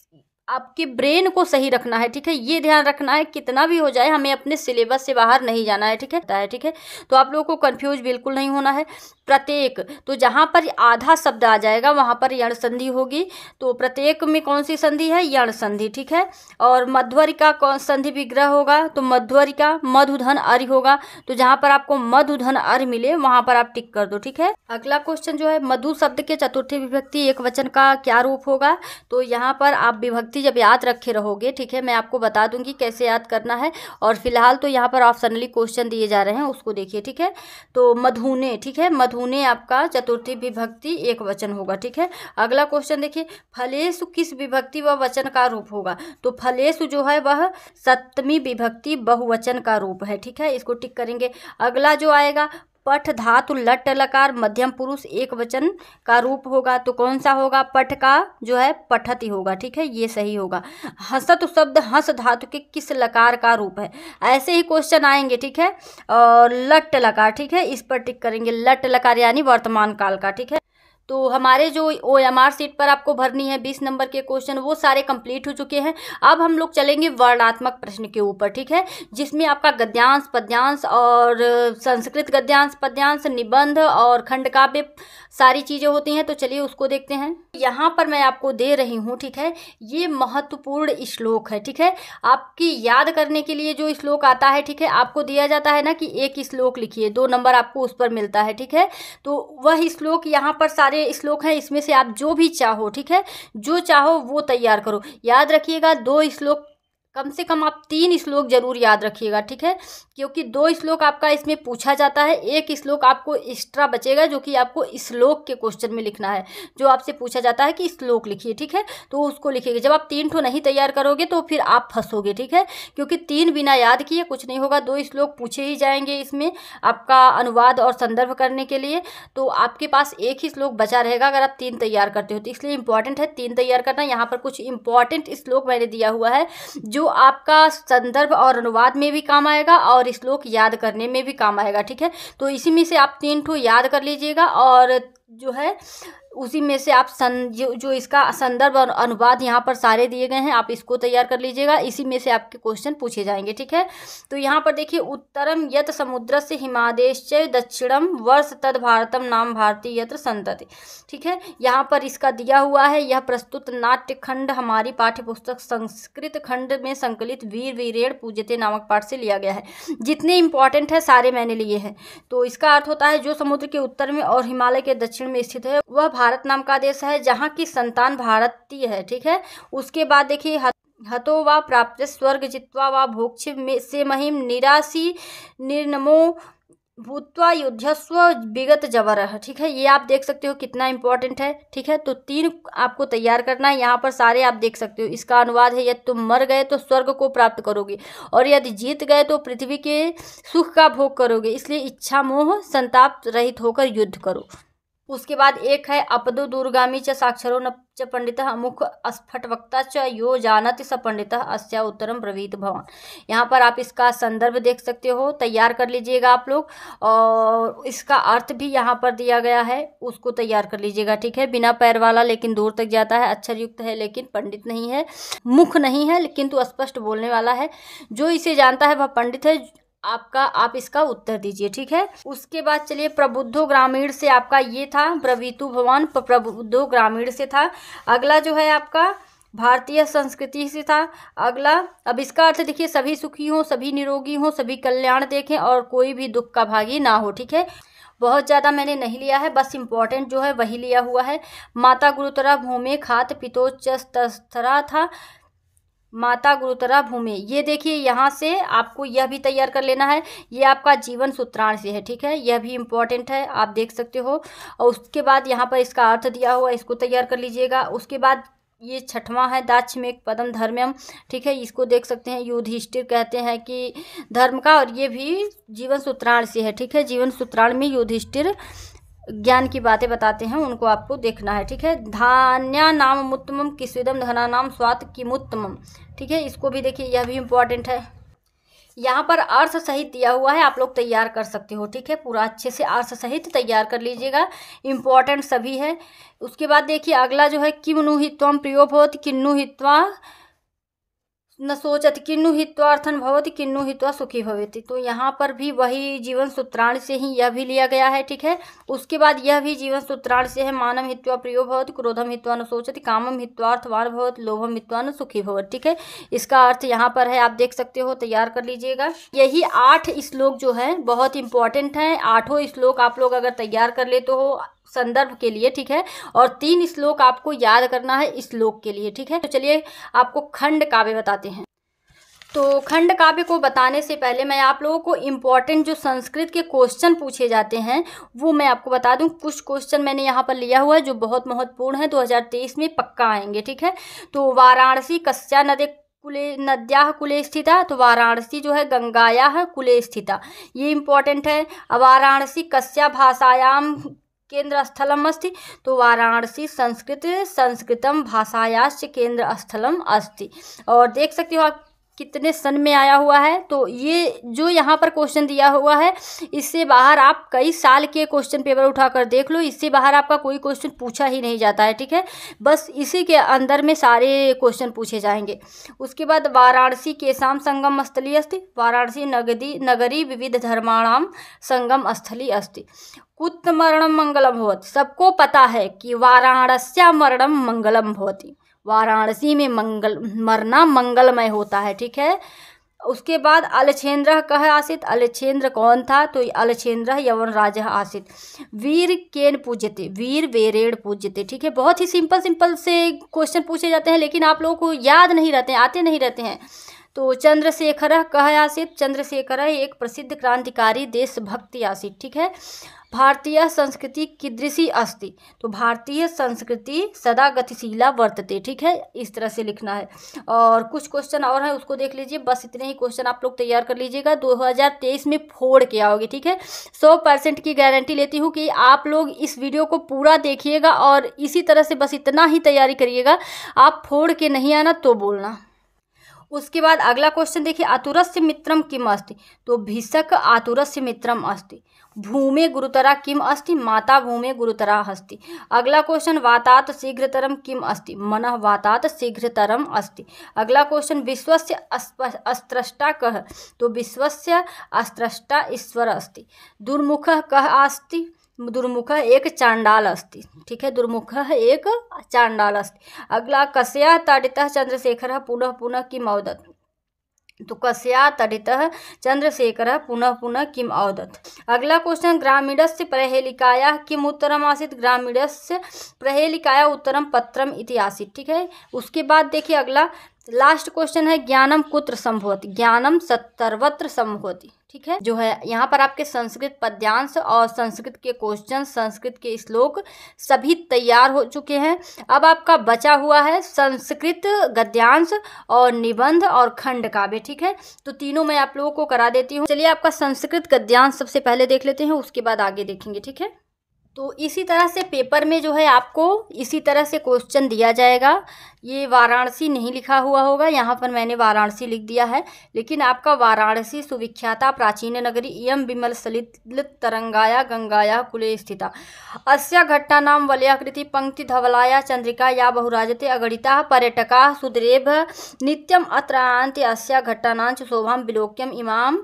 आपके ब्रेन को सही रखना है ठीक है ये ध्यान रखना है कितना भी हो जाए हमें अपने सिलेबस से बाहर नहीं जाना है ठीक है ठीक है तो आप लोगों को कंफ्यूज बिल्कुल नहीं होना है प्रत्येक तो जहाँ पर आधा शब्द आ जाएगा वहाँ पर यण संधि होगी तो प्रत्येक में कौन सी संधि है यण संधि ठीक है और मध्वरिका कौन संधि विग्रह होगा तो मध्वरिका मधुधन अर्य होगा तो जहाँ पर आपको मधुधन अर्य मिले वहाँ पर आप टिक कर दो ठीक है अगला क्वेश्चन जो है मधु शब्द के चतुर्थी विभक्ति एक वचन का क्या रूप होगा तो यहाँ पर आप विभक्ति पंक्ति जब याद रखे रहोगे ठीक है मैं आपको बता दूंगी कैसे याद करना है और फिलहाल तो यहाँ पर ऑप्शनली क्वेश्चन दिए जा रहे हैं उसको देखिए ठीक है तो मधुने ठीक है मधुने आपका चतुर्थी विभक्ति एक वचन होगा ठीक है अगला क्वेश्चन देखिए फलेशु किस विभक्ति व वचन का रूप होगा तो फलेशु जो है वह सप्तमी विभक्ति बहुवचन का रूप है ठीक है इसको टिक करेंगे अगला जो आएगा पठ धातु लट लकार मध्यम पुरुष एक वचन का रूप होगा तो कौन सा होगा पठ का जो है पठत ही होगा ठीक है ये सही होगा हसत शब्द हंस धातु के किस लकार का रूप है ऐसे ही क्वेश्चन आएंगे ठीक है और लट लकार ठीक है इस पर टिक करेंगे लट लकार यानी वर्तमान काल का ठीक है तो हमारे जो ओ एम आर सीट पर आपको भरनी है बीस नंबर के क्वेश्चन वो सारे कंप्लीट हो चुके हैं अब हम लोग चलेंगे वर्णात्मक प्रश्न के ऊपर ठीक है जिसमें आपका गद्यांश पद्यांश और संस्कृत गद्यांश पद्यांश निबंध और खंड काव्य सारी चीज़ें होती हैं तो चलिए उसको देखते हैं यहाँ पर मैं आपको दे रही हूँ ठीक है ये महत्वपूर्ण श्लोक है ठीक है आपकी याद करने के लिए जो श्लोक आता है ठीक है आपको दिया जाता है ना कि एक श्लोक लिखिए दो नंबर आपको उस पर मिलता है ठीक है तो वह श्लोक यहाँ पर सारे श्लोक हैं इसमें से आप जो भी चाहो ठीक है जो चाहो वो तैयार करो याद रखिएगा दो श्लोक कम से कम आप तीन श्लोक जरूर याद रखिएगा ठीक है क्योंकि दो श्लोक आपका इसमें पूछा जाता है एक श्लोक आपको एक्स्ट्रा बचेगा जो कि आपको श्लोक के क्वेश्चन में लिखना है जो आपसे पूछा जाता है कि श्लोक लिखिए ठीक है तो उसको लिखिएगा जब आप तीन ठो नहीं तैयार करोगे तो फिर आप फंसोगे ठीक है क्योंकि तीन बिना याद किए कुछ नहीं होगा दो श्लोक पूछे ही जाएंगे इसमें आपका अनुवाद और संदर्भ करने के लिए तो आपके पास एक ही श्लोक बचा रहेगा अगर आप तीन तैयार करते हो तो इसलिए इंपॉर्टेंट है तीन तैयार करना यहाँ पर कुछ इंपॉर्टेंट श्लोक मैंने दिया हुआ है जो आपका संदर्भ और अनुवाद में भी काम आएगा और श्लोक याद करने में भी काम आएगा ठीक है तो इसी में से आप तीन ठो याद कर लीजिएगा और जो है उसी में से आप सन जो जो इसका संदर्भ और अनुवाद यहाँ पर सारे दिए गए हैं आप इसको तैयार कर लीजिएगा इसी में से आपके क्वेश्चन पूछे जाएंगे ठीक है तो यहाँ पर देखिए उत्तरम यत समुद्र से हिमादेश दक्षिणम वर्ष तद भारतम नाम भारती यत्र संतति ठीक है यहाँ पर इसका दिया हुआ है यह प्रस्तुत नाट्य खंड हमारी पाठ्यपुस्तक संस्कृत खंड में संकलित वीर वीरेण पूजते नामक पाठ से लिया गया है जितने इंपॉर्टेंट है सारे मैंने लिए हैं तो इसका अर्थ होता है जो समुद्र के उत्तर में और हिमालय के दक्षिण दक्षिण में स्थित है वह भारत नाम का देश है जहाँ की संतान भारतीय है ठीक है उसके बाद देखिए हतो व प्राप्त स्वर्ग जित्वा व भोक्ष से महिम निराशी निर्नमो भूतवा युद्धस्व विगत जबर है ठीक है ये आप देख सकते हो कितना इंपॉर्टेंट है ठीक है तो तीन आपको तैयार करना है यहाँ पर सारे आप देख सकते हो इसका अनुवाद है यदि तुम मर गए तो स्वर्ग को प्राप्त करोगे और यदि जीत गए तो पृथ्वी के सुख का भोग करोगे इसलिए इच्छा मोह संताप रहित होकर युद्ध करो उसके बाद एक है अपदो दूरगामी च साक्षरो न च पंडित अमुख अस्फटवक्ता च यो जानत स पंडित अस्या उत्तरम प्रवीत भवन यहाँ पर आप इसका संदर्भ देख सकते हो तैयार कर लीजिएगा आप लोग और इसका अर्थ भी यहाँ पर दिया गया है उसको तैयार कर लीजिएगा ठीक है बिना पैर वाला लेकिन दूर तक जाता है अक्षर युक्त है लेकिन पंडित नहीं है मुख नहीं है किंतु स्पष्ट बोलने वाला है जो इसे जानता है वह पंडित है आपका आप इसका उत्तर दीजिए ठीक है उसके बाद चलिए प्रबुद्धो ग्रामीण से आपका ये था प्रवीतु भवन प्रबुद्धो ग्रामीण से था अगला जो है आपका भारतीय संस्कृति से था अगला अब इसका अर्थ देखिए सभी सुखी हो सभी निरोगी हों सभी कल्याण देखें और कोई भी दुख का भागी ना हो ठीक है बहुत ज़्यादा मैंने नहीं लिया है बस इम्पॉर्टेंट जो है वही लिया हुआ है माता गुरुतरा भूमि खात पितोचस्तरा था माता गुरुतरा भूमि ये देखिए यहाँ से आपको यह भी तैयार कर लेना है ये आपका जीवन सूत्रांश है ठीक है यह भी इम्पॉर्टेंट है आप देख सकते हो और उसके बाद यहाँ पर इसका अर्थ दिया हुआ इसको तैयार कर लीजिएगा उसके बाद ये छठवां है एक पदम धर्मम ठीक है इसको देख सकते हैं युधिष्ठिर कहते हैं कि धर्म का और ये भी जीवन सूत्राण से है ठीक है जीवन सूत्राण में युधिष्ठिर ज्ञान की बातें बताते हैं उनको आपको देखना है ठीक है धान्या नाम मुत्तम किसुदम धना नाम स्वात किमुत्तम ठीक है इसको भी देखिए यह भी इम्पॉर्टेंट है यहाँ पर अर्थ सहित दिया हुआ है आप लोग तैयार कर सकते हो ठीक है पूरा अच्छे से अर्थ सहित तैयार कर लीजिएगा इम्पॉर्टेंट सभी है उसके बाद देखिए अगला जो है किमनु हित्वम प्रयोग होत किन्नु हित्वा न सोचत किन्नु हित्वार्थन भवती किन्नु हित्वा सुखी भवती तो यहाँ पर भी वही जीवन सूत्राण से ही यह भी लिया गया है ठीक है उसके बाद यह भी जीवन सूत्राण से है मानव हित्वा प्रियो भवत क्रोधम हित्वा न सोचत कामम हित्वार्थवान भवत लोभम हित्वा न सुखी भवत ठीक है इसका अर्थ यहाँ पर है आप देख सकते हो तैयार कर लीजिएगा यही आठ श्लोक जो है बहुत इंपॉर्टेंट है आठों श्लोक आप लोग अगर तैयार कर लेते हो संदर्भ के लिए ठीक है और तीन श्लोक आपको याद करना है श्लोक के लिए ठीक है तो चलिए आपको खंड काव्य बताते हैं तो खंड काव्य को बताने से पहले मैं आप लोगों को इम्पॉर्टेंट जो संस्कृत के क्वेश्चन पूछे जाते हैं वो मैं आपको बता दूं कुछ क्वेश्चन मैंने यहाँ पर लिया हुआ है जो बहुत महत्वपूर्ण है 2023 में पक्का आएंगे ठीक है तो वाराणसी कस्या नदी कुले नद्या कुले स्थित तो वाराणसी जो है गंगाया कुले स्थित ये इम्पॉर्टेंट है वाराणसी कस्या भाषायाम स्थलम अस्ति तो वाराणसी संस्कृत संस्कृतम भाषायाश्च स्थलम अस्ति और देख सकते हो आप कितने सन में आया हुआ है तो ये जो यहाँ पर क्वेश्चन दिया हुआ है इससे बाहर आप कई साल के क्वेश्चन पेपर उठाकर देख लो इससे बाहर आपका कोई क्वेश्चन पूछा ही नहीं जाता है ठीक है बस इसी के अंदर में सारे क्वेश्चन पूछे जाएंगे उसके बाद वाराणसी के शाम संगम स्थली अस्थि वाराणसी नगदी नगरी विविध धर्माणाम संगम स्थली अस्ति कुत मरण मंगलम होती सबको पता है कि वाराणस्या मरणम मंगलम होती वाराणसी में मंगल मरना मंगलमय होता है ठीक है उसके बाद अलछेंद्र कह आसित अलछेंद्र कौन था तो अलछेंद्र यवन राजा आसित वीर केन पूज्यते वीर वेरेण पूज्यते ठीक है बहुत ही सिंपल सिंपल से क्वेश्चन पूछे जाते हैं लेकिन आप लोगों को याद नहीं रहते हैं आते नहीं रहते हैं तो चंद्रशेखर कह आसित चंद्रशेखर एक प्रसिद्ध क्रांतिकारी देशभक्ति आसित ठीक है भारतीय संस्कृति किदृशी अस्ति तो भारतीय संस्कृति सदा गतिशीला वर्तते ठीक है इस तरह से लिखना है और कुछ क्वेश्चन और है उसको देख लीजिए बस इतने ही क्वेश्चन आप लोग तैयार कर लीजिएगा 2023 में फोड़ के आओगे ठीक है सौ परसेंट की गारंटी लेती हूँ कि आप लोग इस वीडियो को पूरा देखिएगा और इसी तरह से बस इतना ही तैयारी करिएगा आप फोड़ के नहीं आना तो बोलना उसके बाद अगला क्वेश्चन देखिए आतुरस्य मित्रम किम अस्ति तो भिषक आतुरस्य मित्रम अस्ति भूमे गुरुतरा किम अस्ति माता भूमे गुरुतरा अस्ति अगला क्वेश्चन वातात शीघ्रतरम किम अस्ति मन वातात शीघ्रतरम अस्ति अगला क्वेश्चन विश्वस्य अस्त्रष्टा कह तो विश्वस्य अस्त्रष्टा ईश्वर अस्ति दुर्मुख कह अस्ति दुर्मुख एक चांडाल अस्ति ठीक है दुर्मुख एक चांडाल अस्ति अगला कस्या ताड़ितः चंद्रशेखर पुनः पुनः किम अवदत तो कस्या तड़ित चंद्रशेखर पुनः पुनः किम अवदत अगला क्वेश्चन से प्रहेलिकाया किम उत्तरम आसित से प्रहेलिकाया उत्तरम पत्रम इति आसित ठीक है उसके बाद देखिए अगला लास्ट क्वेश्चन है ज्ञानम कुत्र संभवति ज्ञानम सर्वत्र संभवती ठीक है जो है यहाँ पर आपके संस्कृत पद्यांश और संस्कृत के क्वेश्चन संस्कृत के श्लोक सभी तैयार हो चुके हैं अब आपका बचा हुआ है संस्कृत गद्यांश और निबंध और खंड काव्य ठीक है तो तीनों मैं आप लोगों को करा देती हूँ चलिए आपका संस्कृत गद्यांश सबसे पहले देख लेते हैं उसके बाद आगे देखेंगे ठीक है तो इसी तरह से पेपर में जो है आपको इसी तरह से क्वेश्चन दिया जाएगा ये वाराणसी नहीं लिखा हुआ होगा यहाँ पर मैंने वाराणसी लिख दिया है लेकिन आपका वाराणसी सुविख्याता प्राचीन नगरी इम विमल सलित तरंगाया गंगाया कुले स्थिता अस्या घट्टा नाम वलयाकृति पंक्ति धवलाया चंद्रिका या बहुराजते अगणिता पर्यटका सुदरेभ नित्यम अत्रांत अस्या घटनांच शोभाम विलोक्यम इमाम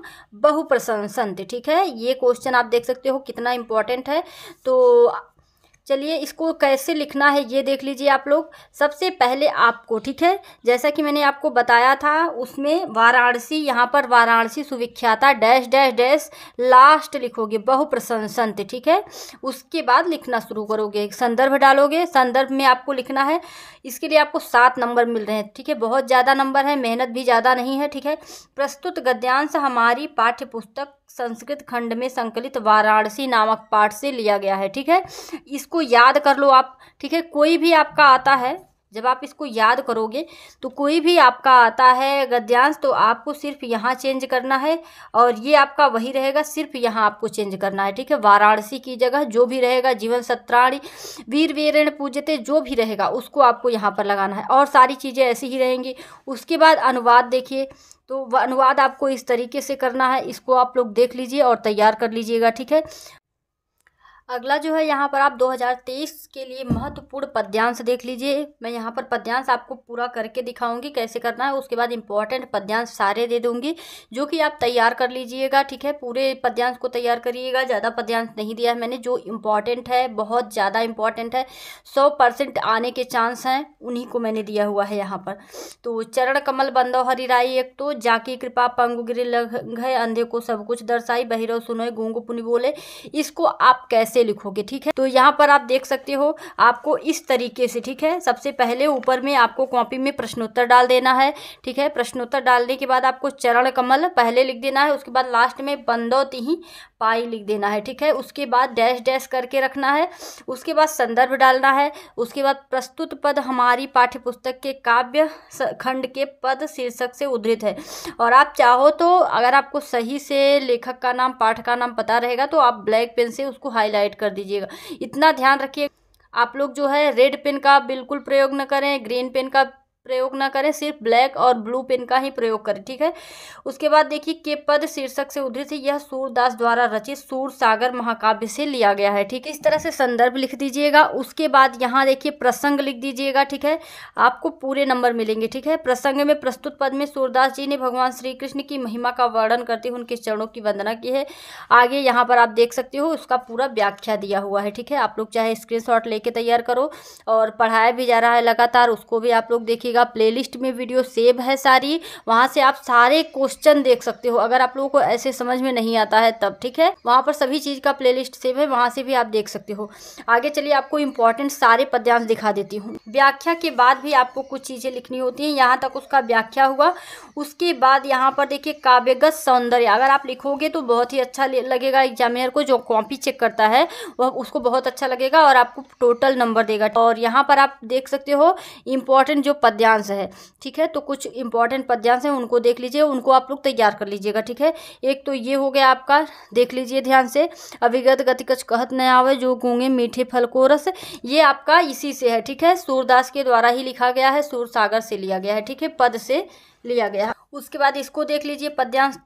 बहु प्रशंसंत ठीक है ये क्वेश्चन आप देख सकते हो कितना इंपॉर्टेंट है तो चलिए इसको कैसे लिखना है ये देख लीजिए आप लोग सबसे पहले आपको ठीक है जैसा कि मैंने आपको बताया था उसमें वाराणसी यहाँ पर वाराणसी सुविख्याता डैश डैश डैश लास्ट लिखोगे बहुप्रशंसंत ठीक है उसके बाद लिखना शुरू करोगे संदर्भ डालोगे संदर्भ में आपको लिखना है इसके लिए आपको सात नंबर मिल रहे हैं ठीक है बहुत ज़्यादा नंबर है मेहनत भी ज़्यादा नहीं है ठीक है प्रस्तुत गद्यांश हमारी पाठ्य पुस्तक संस्कृत खंड में संकलित वाराणसी नामक पाठ से लिया गया है ठीक है इसको याद कर लो आप ठीक है कोई भी आपका आता है जब आप इसको याद करोगे तो कोई भी आपका आता है गद्यांश तो आपको सिर्फ यहाँ चेंज करना है और ये आपका वही रहेगा सिर्फ यहाँ आपको चेंज करना है ठीक है वाराणसी की जगह जो भी रहेगा जीवन सत्राणी वीर वीरण पूजते जो भी रहेगा उसको आपको यहाँ पर लगाना है और सारी चीज़ें ऐसी ही रहेंगी उसके बाद अनुवाद देखिए तो अनुवाद आपको इस तरीके से करना है इसको आप लोग देख लीजिए और तैयार कर लीजिएगा ठीक है अगला जो है यहाँ पर आप 2023 के लिए महत्वपूर्ण पद्यांश देख लीजिए मैं यहाँ पर पद्यांश आपको पूरा करके दिखाऊंगी कैसे करना है उसके बाद इम्पॉर्टेंट पद्यांश सारे दे दूंगी जो कि आप तैयार कर लीजिएगा ठीक है पूरे पद्यांश को तैयार करिएगा ज़्यादा पद्यांश नहीं दिया है मैंने जो इम्पॉर्टेंट है बहुत ज़्यादा इम्पॉर्टेंट है सौ परसेंट आने के चांस हैं उन्हीं को मैंने दिया हुआ है यहाँ पर तो चरण कमल बंदो हरिराई एक तो जाकी कृपा गिर लघ अंधे को सब कुछ दर्शाई बहिरो सुनोए गूंग पुनि बोले इसको आप कैसे ऐसे लिखोगे ठीक है तो यहाँ पर आप देख सकते हो आपको इस तरीके से ठीक है सबसे पहले ऊपर में आपको कॉपी में प्रश्नोत्तर डाल देना है ठीक है प्रश्नोत्तर डालने के बाद आपको चरण कमल पहले लिख देना है उसके बाद लास्ट में बंदौती ही पाई लिख देना है ठीक है उसके बाद डैश डैश करके रखना है उसके बाद संदर्भ डालना है उसके बाद प्रस्तुत पद हमारी पाठ्य पुस्तक के काव्य खंड के पद शीर्षक से उद्धृत है और आप चाहो तो अगर आपको सही से लेखक का नाम पाठ का नाम पता रहेगा तो आप ब्लैक पेन से उसको हाईलाइट हाईलाइट कर दीजिएगा इतना ध्यान रखिए आप लोग जो है रेड पेन का बिल्कुल प्रयोग न करें ग्रीन पेन का प्रयोग ना करें सिर्फ ब्लैक और ब्लू पेन का ही प्रयोग करें ठीक है उसके बाद देखिए के पद शीर्षक से उधर से यह सूरदास द्वारा रचित सूर सागर महाकाव्य से लिया गया है ठीक है इस तरह से संदर्भ लिख दीजिएगा उसके बाद यहाँ देखिए प्रसंग लिख दीजिएगा ठीक है आपको पूरे नंबर मिलेंगे ठीक है प्रसंग में प्रस्तुत पद में सूरदास जी ने भगवान श्री कृष्ण की महिमा का वर्णन करते हुए उनके चरणों की वंदना की है आगे यहाँ पर आप देख सकते हो उसका पूरा व्याख्या दिया हुआ है ठीक है आप लोग चाहे स्क्रीन लेके तैयार करो और पढ़ाया भी जा रहा है लगातार उसको भी आप लोग देखिए देखिएगा प्लेलिस्ट में वीडियो सेव है सारी वहाँ से आप सारे क्वेश्चन देख सकते हो अगर आप लोगों को ऐसे समझ में नहीं आता है तब ठीक है वहाँ पर सभी चीज़ का प्लेलिस्ट सेव है वहाँ से भी आप देख सकते हो आगे चलिए आपको इम्पोर्टेंट सारे पद्यांश दिखा देती हूँ व्याख्या के बाद भी आपको कुछ चीज़ें लिखनी होती हैं यहाँ तक उसका व्याख्या हुआ उसके बाद यहाँ पर देखिए काव्यगत सौंदर्य अगर आप लिखोगे तो बहुत ही अच्छा लगेगा एग्जामिनर को जो कॉपी चेक करता है वह उसको बहुत अच्छा लगेगा और आपको टोटल नंबर देगा और यहाँ पर आप देख सकते हो इम्पोर्टेंट जो पद्य पद्यांश है ठीक है तो कुछ इंपॉर्टेंट पद्यांश हैं उनको देख लीजिए उनको आप लोग तैयार कर लीजिएगा ठीक है एक तो ये हो गया आपका देख लीजिए ध्यान से अभिगत गति कच कहत न आवे जो गूंगे मीठे फल को रस ये आपका इसी से है ठीक है सूरदास के द्वारा ही लिखा गया है सूर सागर से लिया गया है ठीक है पद से लिया गया है उसके बाद इसको देख लीजिए पद्यांश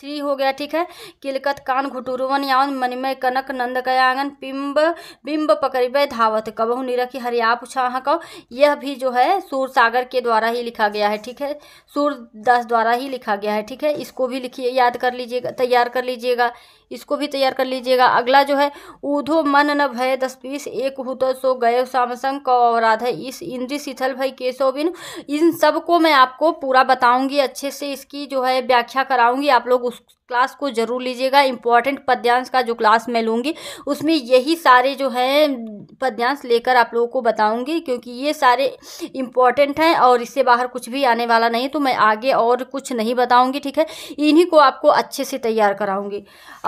थ्री हो गया ठीक है किलकत कान घुटुरुवन यावन मनिमय कनक नंद कयांगन पिंब बिंब पकड़िबे धावत कबहु निरख हरिया छाह कहो यह भी जो है सूर सागर के द्वारा ही लिखा गया है ठीक है सूर दास द्वारा ही लिखा गया है ठीक है इसको भी लिखिए याद कर लीजिएगा तैयार कर लीजिएगा इसको भी तैयार कर लीजिएगा अगला जो है ऊधो मन न भय दस पीस एक हो तो सो गय सामसंग कौ अवराध है इस इंद्री शिथल भय केशव बिन इन सबको मैं आपको पूरा बताऊंगी अच्छे से इसकी जो है व्याख्या कराऊंगी आप लोग Bosk क्लास को ज़रूर लीजिएगा इंपॉर्टेंट पद्यांश का जो क्लास मैं लूँगी उसमें यही सारे जो है पद्यांश लेकर आप लोगों को बताऊँगी क्योंकि ये सारे इंपॉर्टेंट हैं और इससे बाहर कुछ भी आने वाला नहीं तो मैं आगे और कुछ नहीं बताऊँगी ठीक है इन्हीं को आपको अच्छे से तैयार कराऊँगी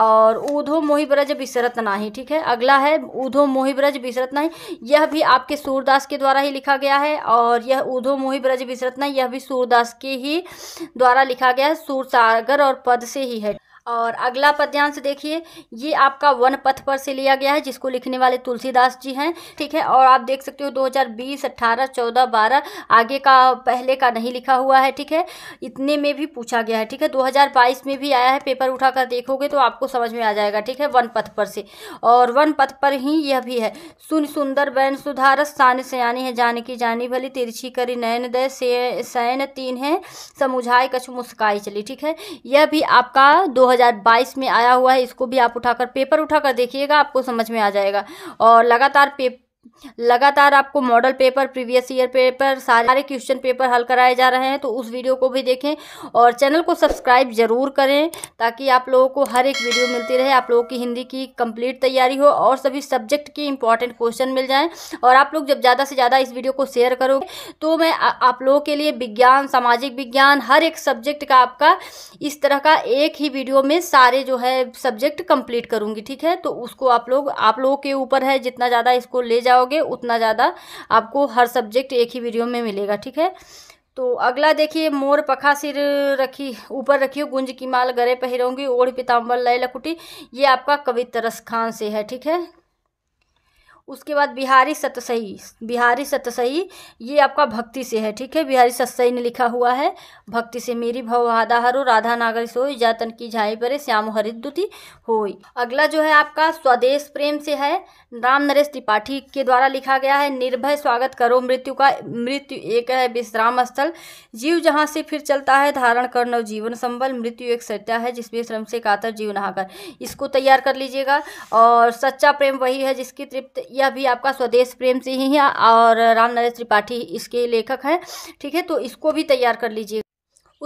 और ऊधो मोहि ब्रज बिसरत नाही ठीक है अगला है ऊधो मोहि ब्रज बिसरत नाही यह भी आपके सूरदास के द्वारा ही लिखा गया है और यह ऊधो मोहि ब्रज बिसरत नाही यह भी सूरदास के ही द्वारा लिखा गया है सागर और पद से ही है और अगला पद्यांश देखिए ये आपका वन पथ पर से लिया गया है जिसको लिखने वाले तुलसीदास जी हैं ठीक है और आप देख सकते हो 2020 18 14 12 आगे का पहले का नहीं लिखा हुआ है ठीक है इतने में भी पूछा गया है ठीक है 2022 में भी आया है पेपर उठा कर देखोगे तो आपको समझ में आ जाएगा ठीक है वन पथ पर से और वन पथ पर ही यह भी है सुन सुंदर बैन सुधारस शान सयानी है जान की जानी भली तिरछी करी नयन दय से सैन तीन है समुझाए कछु मुस्काई चली ठीक है यह भी आपका दो 2022 में आया हुआ है इसको भी आप उठाकर पेपर उठाकर देखिएगा आपको समझ में आ जाएगा और लगातार पे लगातार आपको model paper previous year paper सारे क्वेश्चन पेपर हल कराए जा रहे हैं तो उस वीडियो को भी देखें और चैनल को सब्सक्राइब ज़रूर करें ताकि आप लोगों को हर एक वीडियो मिलती रहे आप लोगों की हिंदी की कंप्लीट तैयारी हो और सभी सब्जेक्ट की इंपॉर्टेंट क्वेश्चन मिल जाएं और आप लोग जब ज़्यादा से ज़्यादा इस वीडियो को शेयर करोगे तो मैं आप लोगों के लिए विज्ञान सामाजिक विज्ञान हर एक सब्जेक्ट का आपका इस तरह का एक ही वीडियो में सारे जो है सब्जेक्ट कम्प्लीट करूँगी ठीक है तो उसको आप लोग आप लोगों के ऊपर है जितना ज़्यादा इसको ले जाओगे उतना ज़्यादा आपको हर सब्जेक्ट एक ही वीडियो में मिलेगा ठीक है तो अगला देखिए मोर पखा सिर रखी ऊपर रखियो गुंज की माल गरे पहरोंगी ओढ़ पिताम्बर लय लकुटी ये आपका कवि खान से है ठीक है उसके बाद बिहारी सतसही बिहारी सतसही ये आपका भक्ति से है ठीक है बिहारी सतसही ने लिखा हुआ है भक्ति से मेरी आधा हरो राधा नागर सोई जातन की झाई परे श्याम हरिद्युति होई अगला जो है आपका स्वदेश प्रेम से है राम नरेश त्रिपाठी के द्वारा लिखा गया है निर्भय स्वागत करो मृत्यु का मृत्यु एक है विश्राम स्थल जीव जहाँ से फिर चलता है धारण कर नव जीवन संबल मृत्यु एक सत्या है जिसमें श्रम से कातर जीव नहाकर इसको तैयार कर लीजिएगा और सच्चा प्रेम वही है जिसकी तृप्त यह भी आपका स्वदेश प्रेम से ही है और राम नरेश त्रिपाठी इसके लेखक हैं ठीक है तो इसको भी तैयार कर लीजिए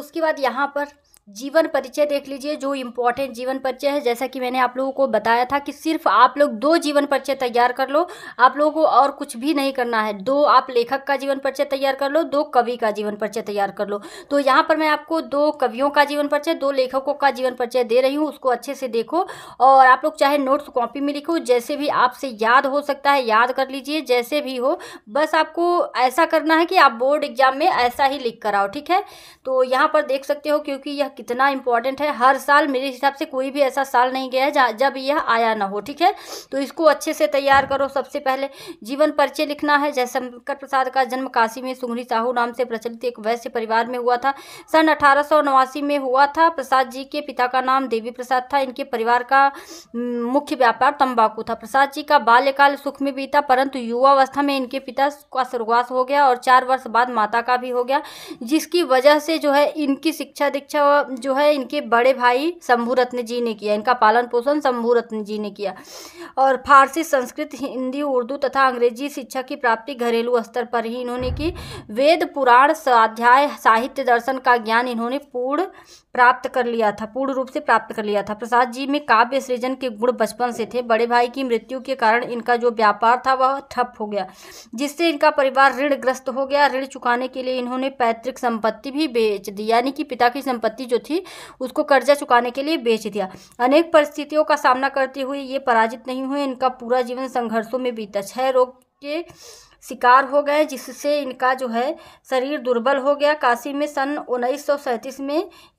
उसके बाद यहाँ पर जीवन परिचय देख लीजिए जो इम्पोर्टेंट जीवन परिचय है जैसा कि मैंने आप लोगों को बताया था कि सिर्फ आप लोग दो जीवन परिचय तैयार कर लो आप लोगों को और कुछ भी नहीं करना है दो आप लेखक का जीवन परिचय तैयार कर लो दो कवि का जीवन परिचय तैयार कर लो तो यहाँ पर मैं आपको दो कवियों का जीवन परिचय दो लेखकों का जीवन परिचय दे रही हूँ उसको अच्छे से देखो और आप लोग चाहे नोट्स कॉपी में लिखो जैसे भी आपसे याद हो सकता है याद कर लीजिए जैसे भी हो बस आपको ऐसा करना है कि आप बोर्ड एग्जाम में ऐसा ही लिख कर आओ ठीक है तो यहाँ पर देख सकते हो क्योंकि यह कितना इंपॉर्टेंट है हर साल मेरे हिसाब से कोई भी ऐसा साल नहीं गया है जब यह आया ना हो ठीक है तो इसको अच्छे से तैयार करो सबसे पहले जीवन परिचय लिखना है जयशंकर प्रसाद का जन्म काशी में सुंगरी साहू नाम से प्रचलित एक वैश्य परिवार में हुआ था सन अठारह में हुआ था प्रसाद जी के पिता का नाम देवी प्रसाद था इनके परिवार का मुख्य व्यापार तंबाकू था प्रसाद जी का बाल्यकाल सुख में बीता परंतु युवावस्था में इनके पिता का स्वर्गवास हो गया और चार वर्ष बाद माता का भी हो गया जिसकी वजह से जो है इनकी शिक्षा दीक्षा जो है इनके बड़े भाई शंभू रत्न जी ने किया इनका पालन पोषण शंभू रत्न जी ने किया और फारसी संस्कृत हिंदी उर्दू तथा अंग्रेजी शिक्षा की प्राप्ति घरेलू स्तर पर ही इन्होंने की वेद पुराण स्वाध्याय साहित्य दर्शन का ज्ञान इन्होंने पूर्ण प्राप्त कर लिया था पूर्ण रूप से प्राप्त कर लिया था प्रसाद जी में काव्य सृजन के गुण बचपन से थे बड़े भाई की मृत्यु के कारण इनका जो व्यापार था वह ठप हो गया जिससे इनका परिवार ऋणग्रस्त हो गया ऋण चुकाने के लिए इन्होंने पैतृक संपत्ति भी बेच दी यानी कि पिता की संपत्ति जो जो थी उसको कर्जा चुकाने के लिए बेच दिया अनेक परिस्थितियों का सामना करते हुए ये पराजित नहीं हुए इनका पूरा जीवन संघर्षों में बीता छह रोग के शिकार हो गए जिससे इनका जो है शरीर दुर्बल हो गया काशी में सन उन्नीस में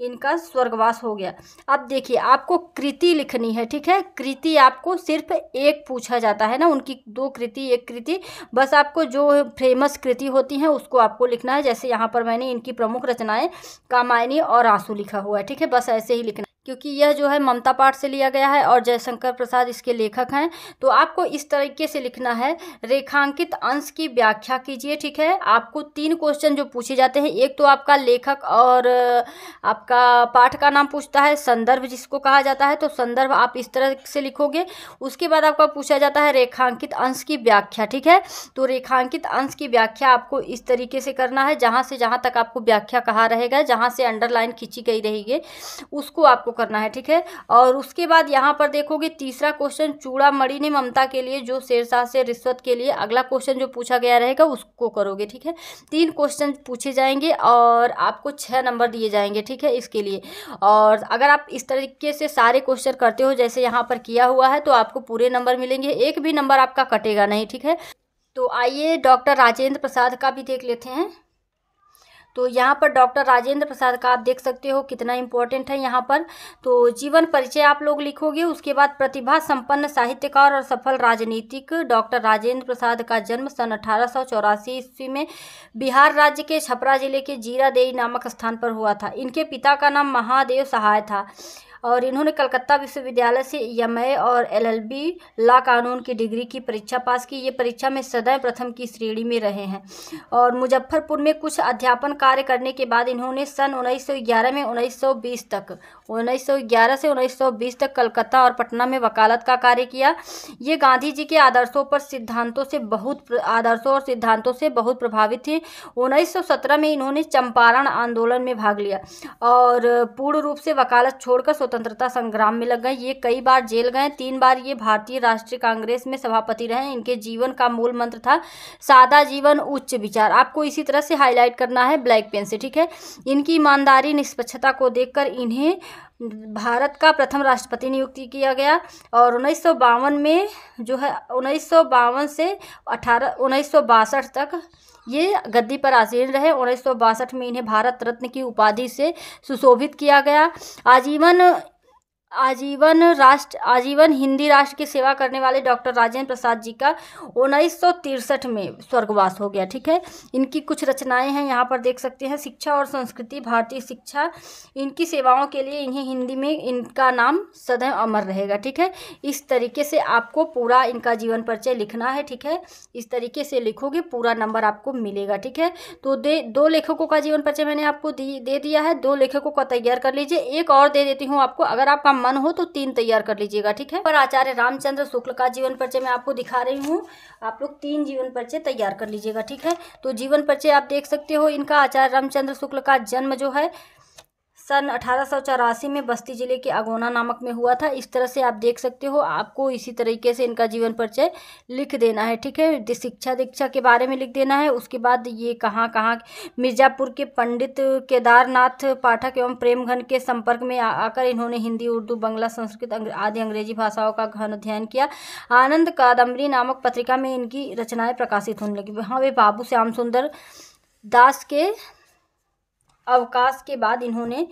इनका स्वर्गवास हो गया अब देखिए आपको कृति लिखनी है ठीक है कृति आपको सिर्फ एक पूछा जाता है ना उनकी दो कृति एक कृति बस आपको जो फेमस कृति होती हैं उसको आपको लिखना है जैसे यहाँ पर मैंने इनकी प्रमुख रचनाएं कामायनी और आंसू लिखा हुआ है ठीक है बस ऐसे ही लिखना क्योंकि यह जो है ममता पाठ से लिया गया है और जयशंकर प्रसाद इसके लेखक हैं तो आपको इस तरीके से लिखना है रेखांकित अंश की व्याख्या कीजिए ठीक है आपको तीन क्वेश्चन जो पूछे जाते हैं एक तो आपका लेखक और आपका पाठ का नाम पूछता है संदर्भ जिसको कहा जाता है तो संदर्भ आप इस तरह से लिखोगे उसके बाद आपका पूछा जाता है रेखांकित अंश की व्याख्या ठीक है तो रेखांकित अंश की व्याख्या आपको इस तरीके से करना है जहाँ से जहाँ तक आपको व्याख्या कहा रहेगा जहाँ से अंडरलाइन खींची गई रहेगी उसको आपको करना है ठीक है और उसके बाद यहाँ पर देखोगे तीसरा क्वेश्चन चूड़ा मड़ी ने ममता के लिए जो शेरशाह से रिश्वत के लिए अगला क्वेश्चन जो पूछा गया रहेगा उसको करोगे ठीक है तीन क्वेश्चन पूछे जाएंगे और आपको छः नंबर दिए जाएंगे ठीक है इसके लिए और अगर आप इस तरीके से सारे क्वेश्चन करते हो जैसे यहाँ पर किया हुआ है तो आपको पूरे नंबर मिलेंगे एक भी नंबर आपका कटेगा नहीं ठीक है तो आइए डॉक्टर राजेंद्र प्रसाद का भी देख लेते हैं तो यहाँ पर डॉक्टर राजेंद्र प्रसाद का आप देख सकते हो कितना इम्पोर्टेंट है यहाँ पर तो जीवन परिचय आप लोग लिखोगे उसके बाद प्रतिभा संपन्न साहित्यकार और सफल राजनीतिक डॉक्टर राजेंद्र प्रसाद का जन्म सन अठारह ईस्वी में बिहार राज्य के छपरा जिले के जीरादेई नामक स्थान पर हुआ था इनके पिता का नाम महादेव सहाय था और इन्होंने कलकत्ता विश्वविद्यालय से एम e और एलएलबी ला कानून की डिग्री की परीक्षा पास की ये परीक्षा में सदैव प्रथम की श्रेणी में रहे हैं और मुजफ्फरपुर में कुछ अध्यापन कार्य करने के बाद इन्होंने सन 1911 में 1920 तक 1911 से 1920 तक कलकत्ता और पटना में वकालत का कार्य किया ये गांधी जी के आदर्शों पर सिद्धांतों से बहुत आदर्शों और सिद्धांतों से बहुत प्रभावित थे 1917 में इन्होंने चंपारण आंदोलन में भाग लिया और पूर्ण रूप से वकालत छोड़कर स्वतंत्रता संग्राम में लग गए ये कई बार जेल गए तीन बार ये भारतीय राष्ट्रीय कांग्रेस में सभापति रहे इनके जीवन का मूल मंत्र था सादा जीवन उच्च विचार आपको इसी तरह से हाईलाइट करना है ब्लैक पेन से ठीक है इनकी ईमानदारी निष्पक्षता को देखकर इन्हें भारत का प्रथम राष्ट्रपति नियुक्ति किया गया और उन्नीस में जो है उन्नीस से अठारह उन्नीस तक ये गद्दी पर आसीन रहे उन्नीस में इन्हें भारत रत्न की उपाधि से सुशोभित किया गया आजीवन आजीवन राष्ट्र आजीवन हिंदी राष्ट्र की सेवा करने वाले डॉक्टर राजेंद्र प्रसाद जी का उन्नीस में स्वर्गवास हो गया ठीक है इनकी कुछ रचनाएं हैं यहाँ पर देख सकते हैं शिक्षा और संस्कृति भारतीय शिक्षा इनकी सेवाओं के लिए इन्हें हिंदी में इनका नाम सदैव अमर रहेगा ठीक है इस तरीके से आपको पूरा इनका जीवन परिचय लिखना है ठीक है इस तरीके से लिखोगे पूरा नंबर आपको मिलेगा ठीक है तो दे दो लेखकों का जीवन परिचय मैंने आपको दे दिया है दो लेखकों का तैयार कर लीजिए एक और दे देती हूँ आपको अगर आप मन हो तो तीन तैयार कर लीजिएगा ठीक है पर आचार्य रामचंद्र शुक्ल का जीवन परिचय मैं आपको दिखा रही हूँ आप लोग तीन जीवन परिचय तैयार कर लीजिएगा ठीक है तो जीवन परिचय आप देख सकते हो इनका आचार्य रामचंद्र शुक्ल का जन्म जो है सन अठारह में बस्ती जिले के अगोना नामक में हुआ था इस तरह से आप देख सकते हो आपको इसी तरीके से इनका जीवन परिचय लिख देना है ठीक है शिक्षा दीक्षा के बारे में लिख देना है उसके बाद ये कहाँ कहाँ मिर्ज़ापुर के पंडित केदारनाथ पाठक एवं प्रेमघन के संपर्क में आकर इन्होंने हिंदी उर्दू बंगला संस्कृत आदि अंग्रेजी भाषाओं का गहन अध्ययन किया आनंद कादम्बरी नामक पत्रिका में इनकी रचनाएं प्रकाशित होने लगी वहाँ वे बाबू श्याम सुंदर दास के अवकाश के बाद इन्होंने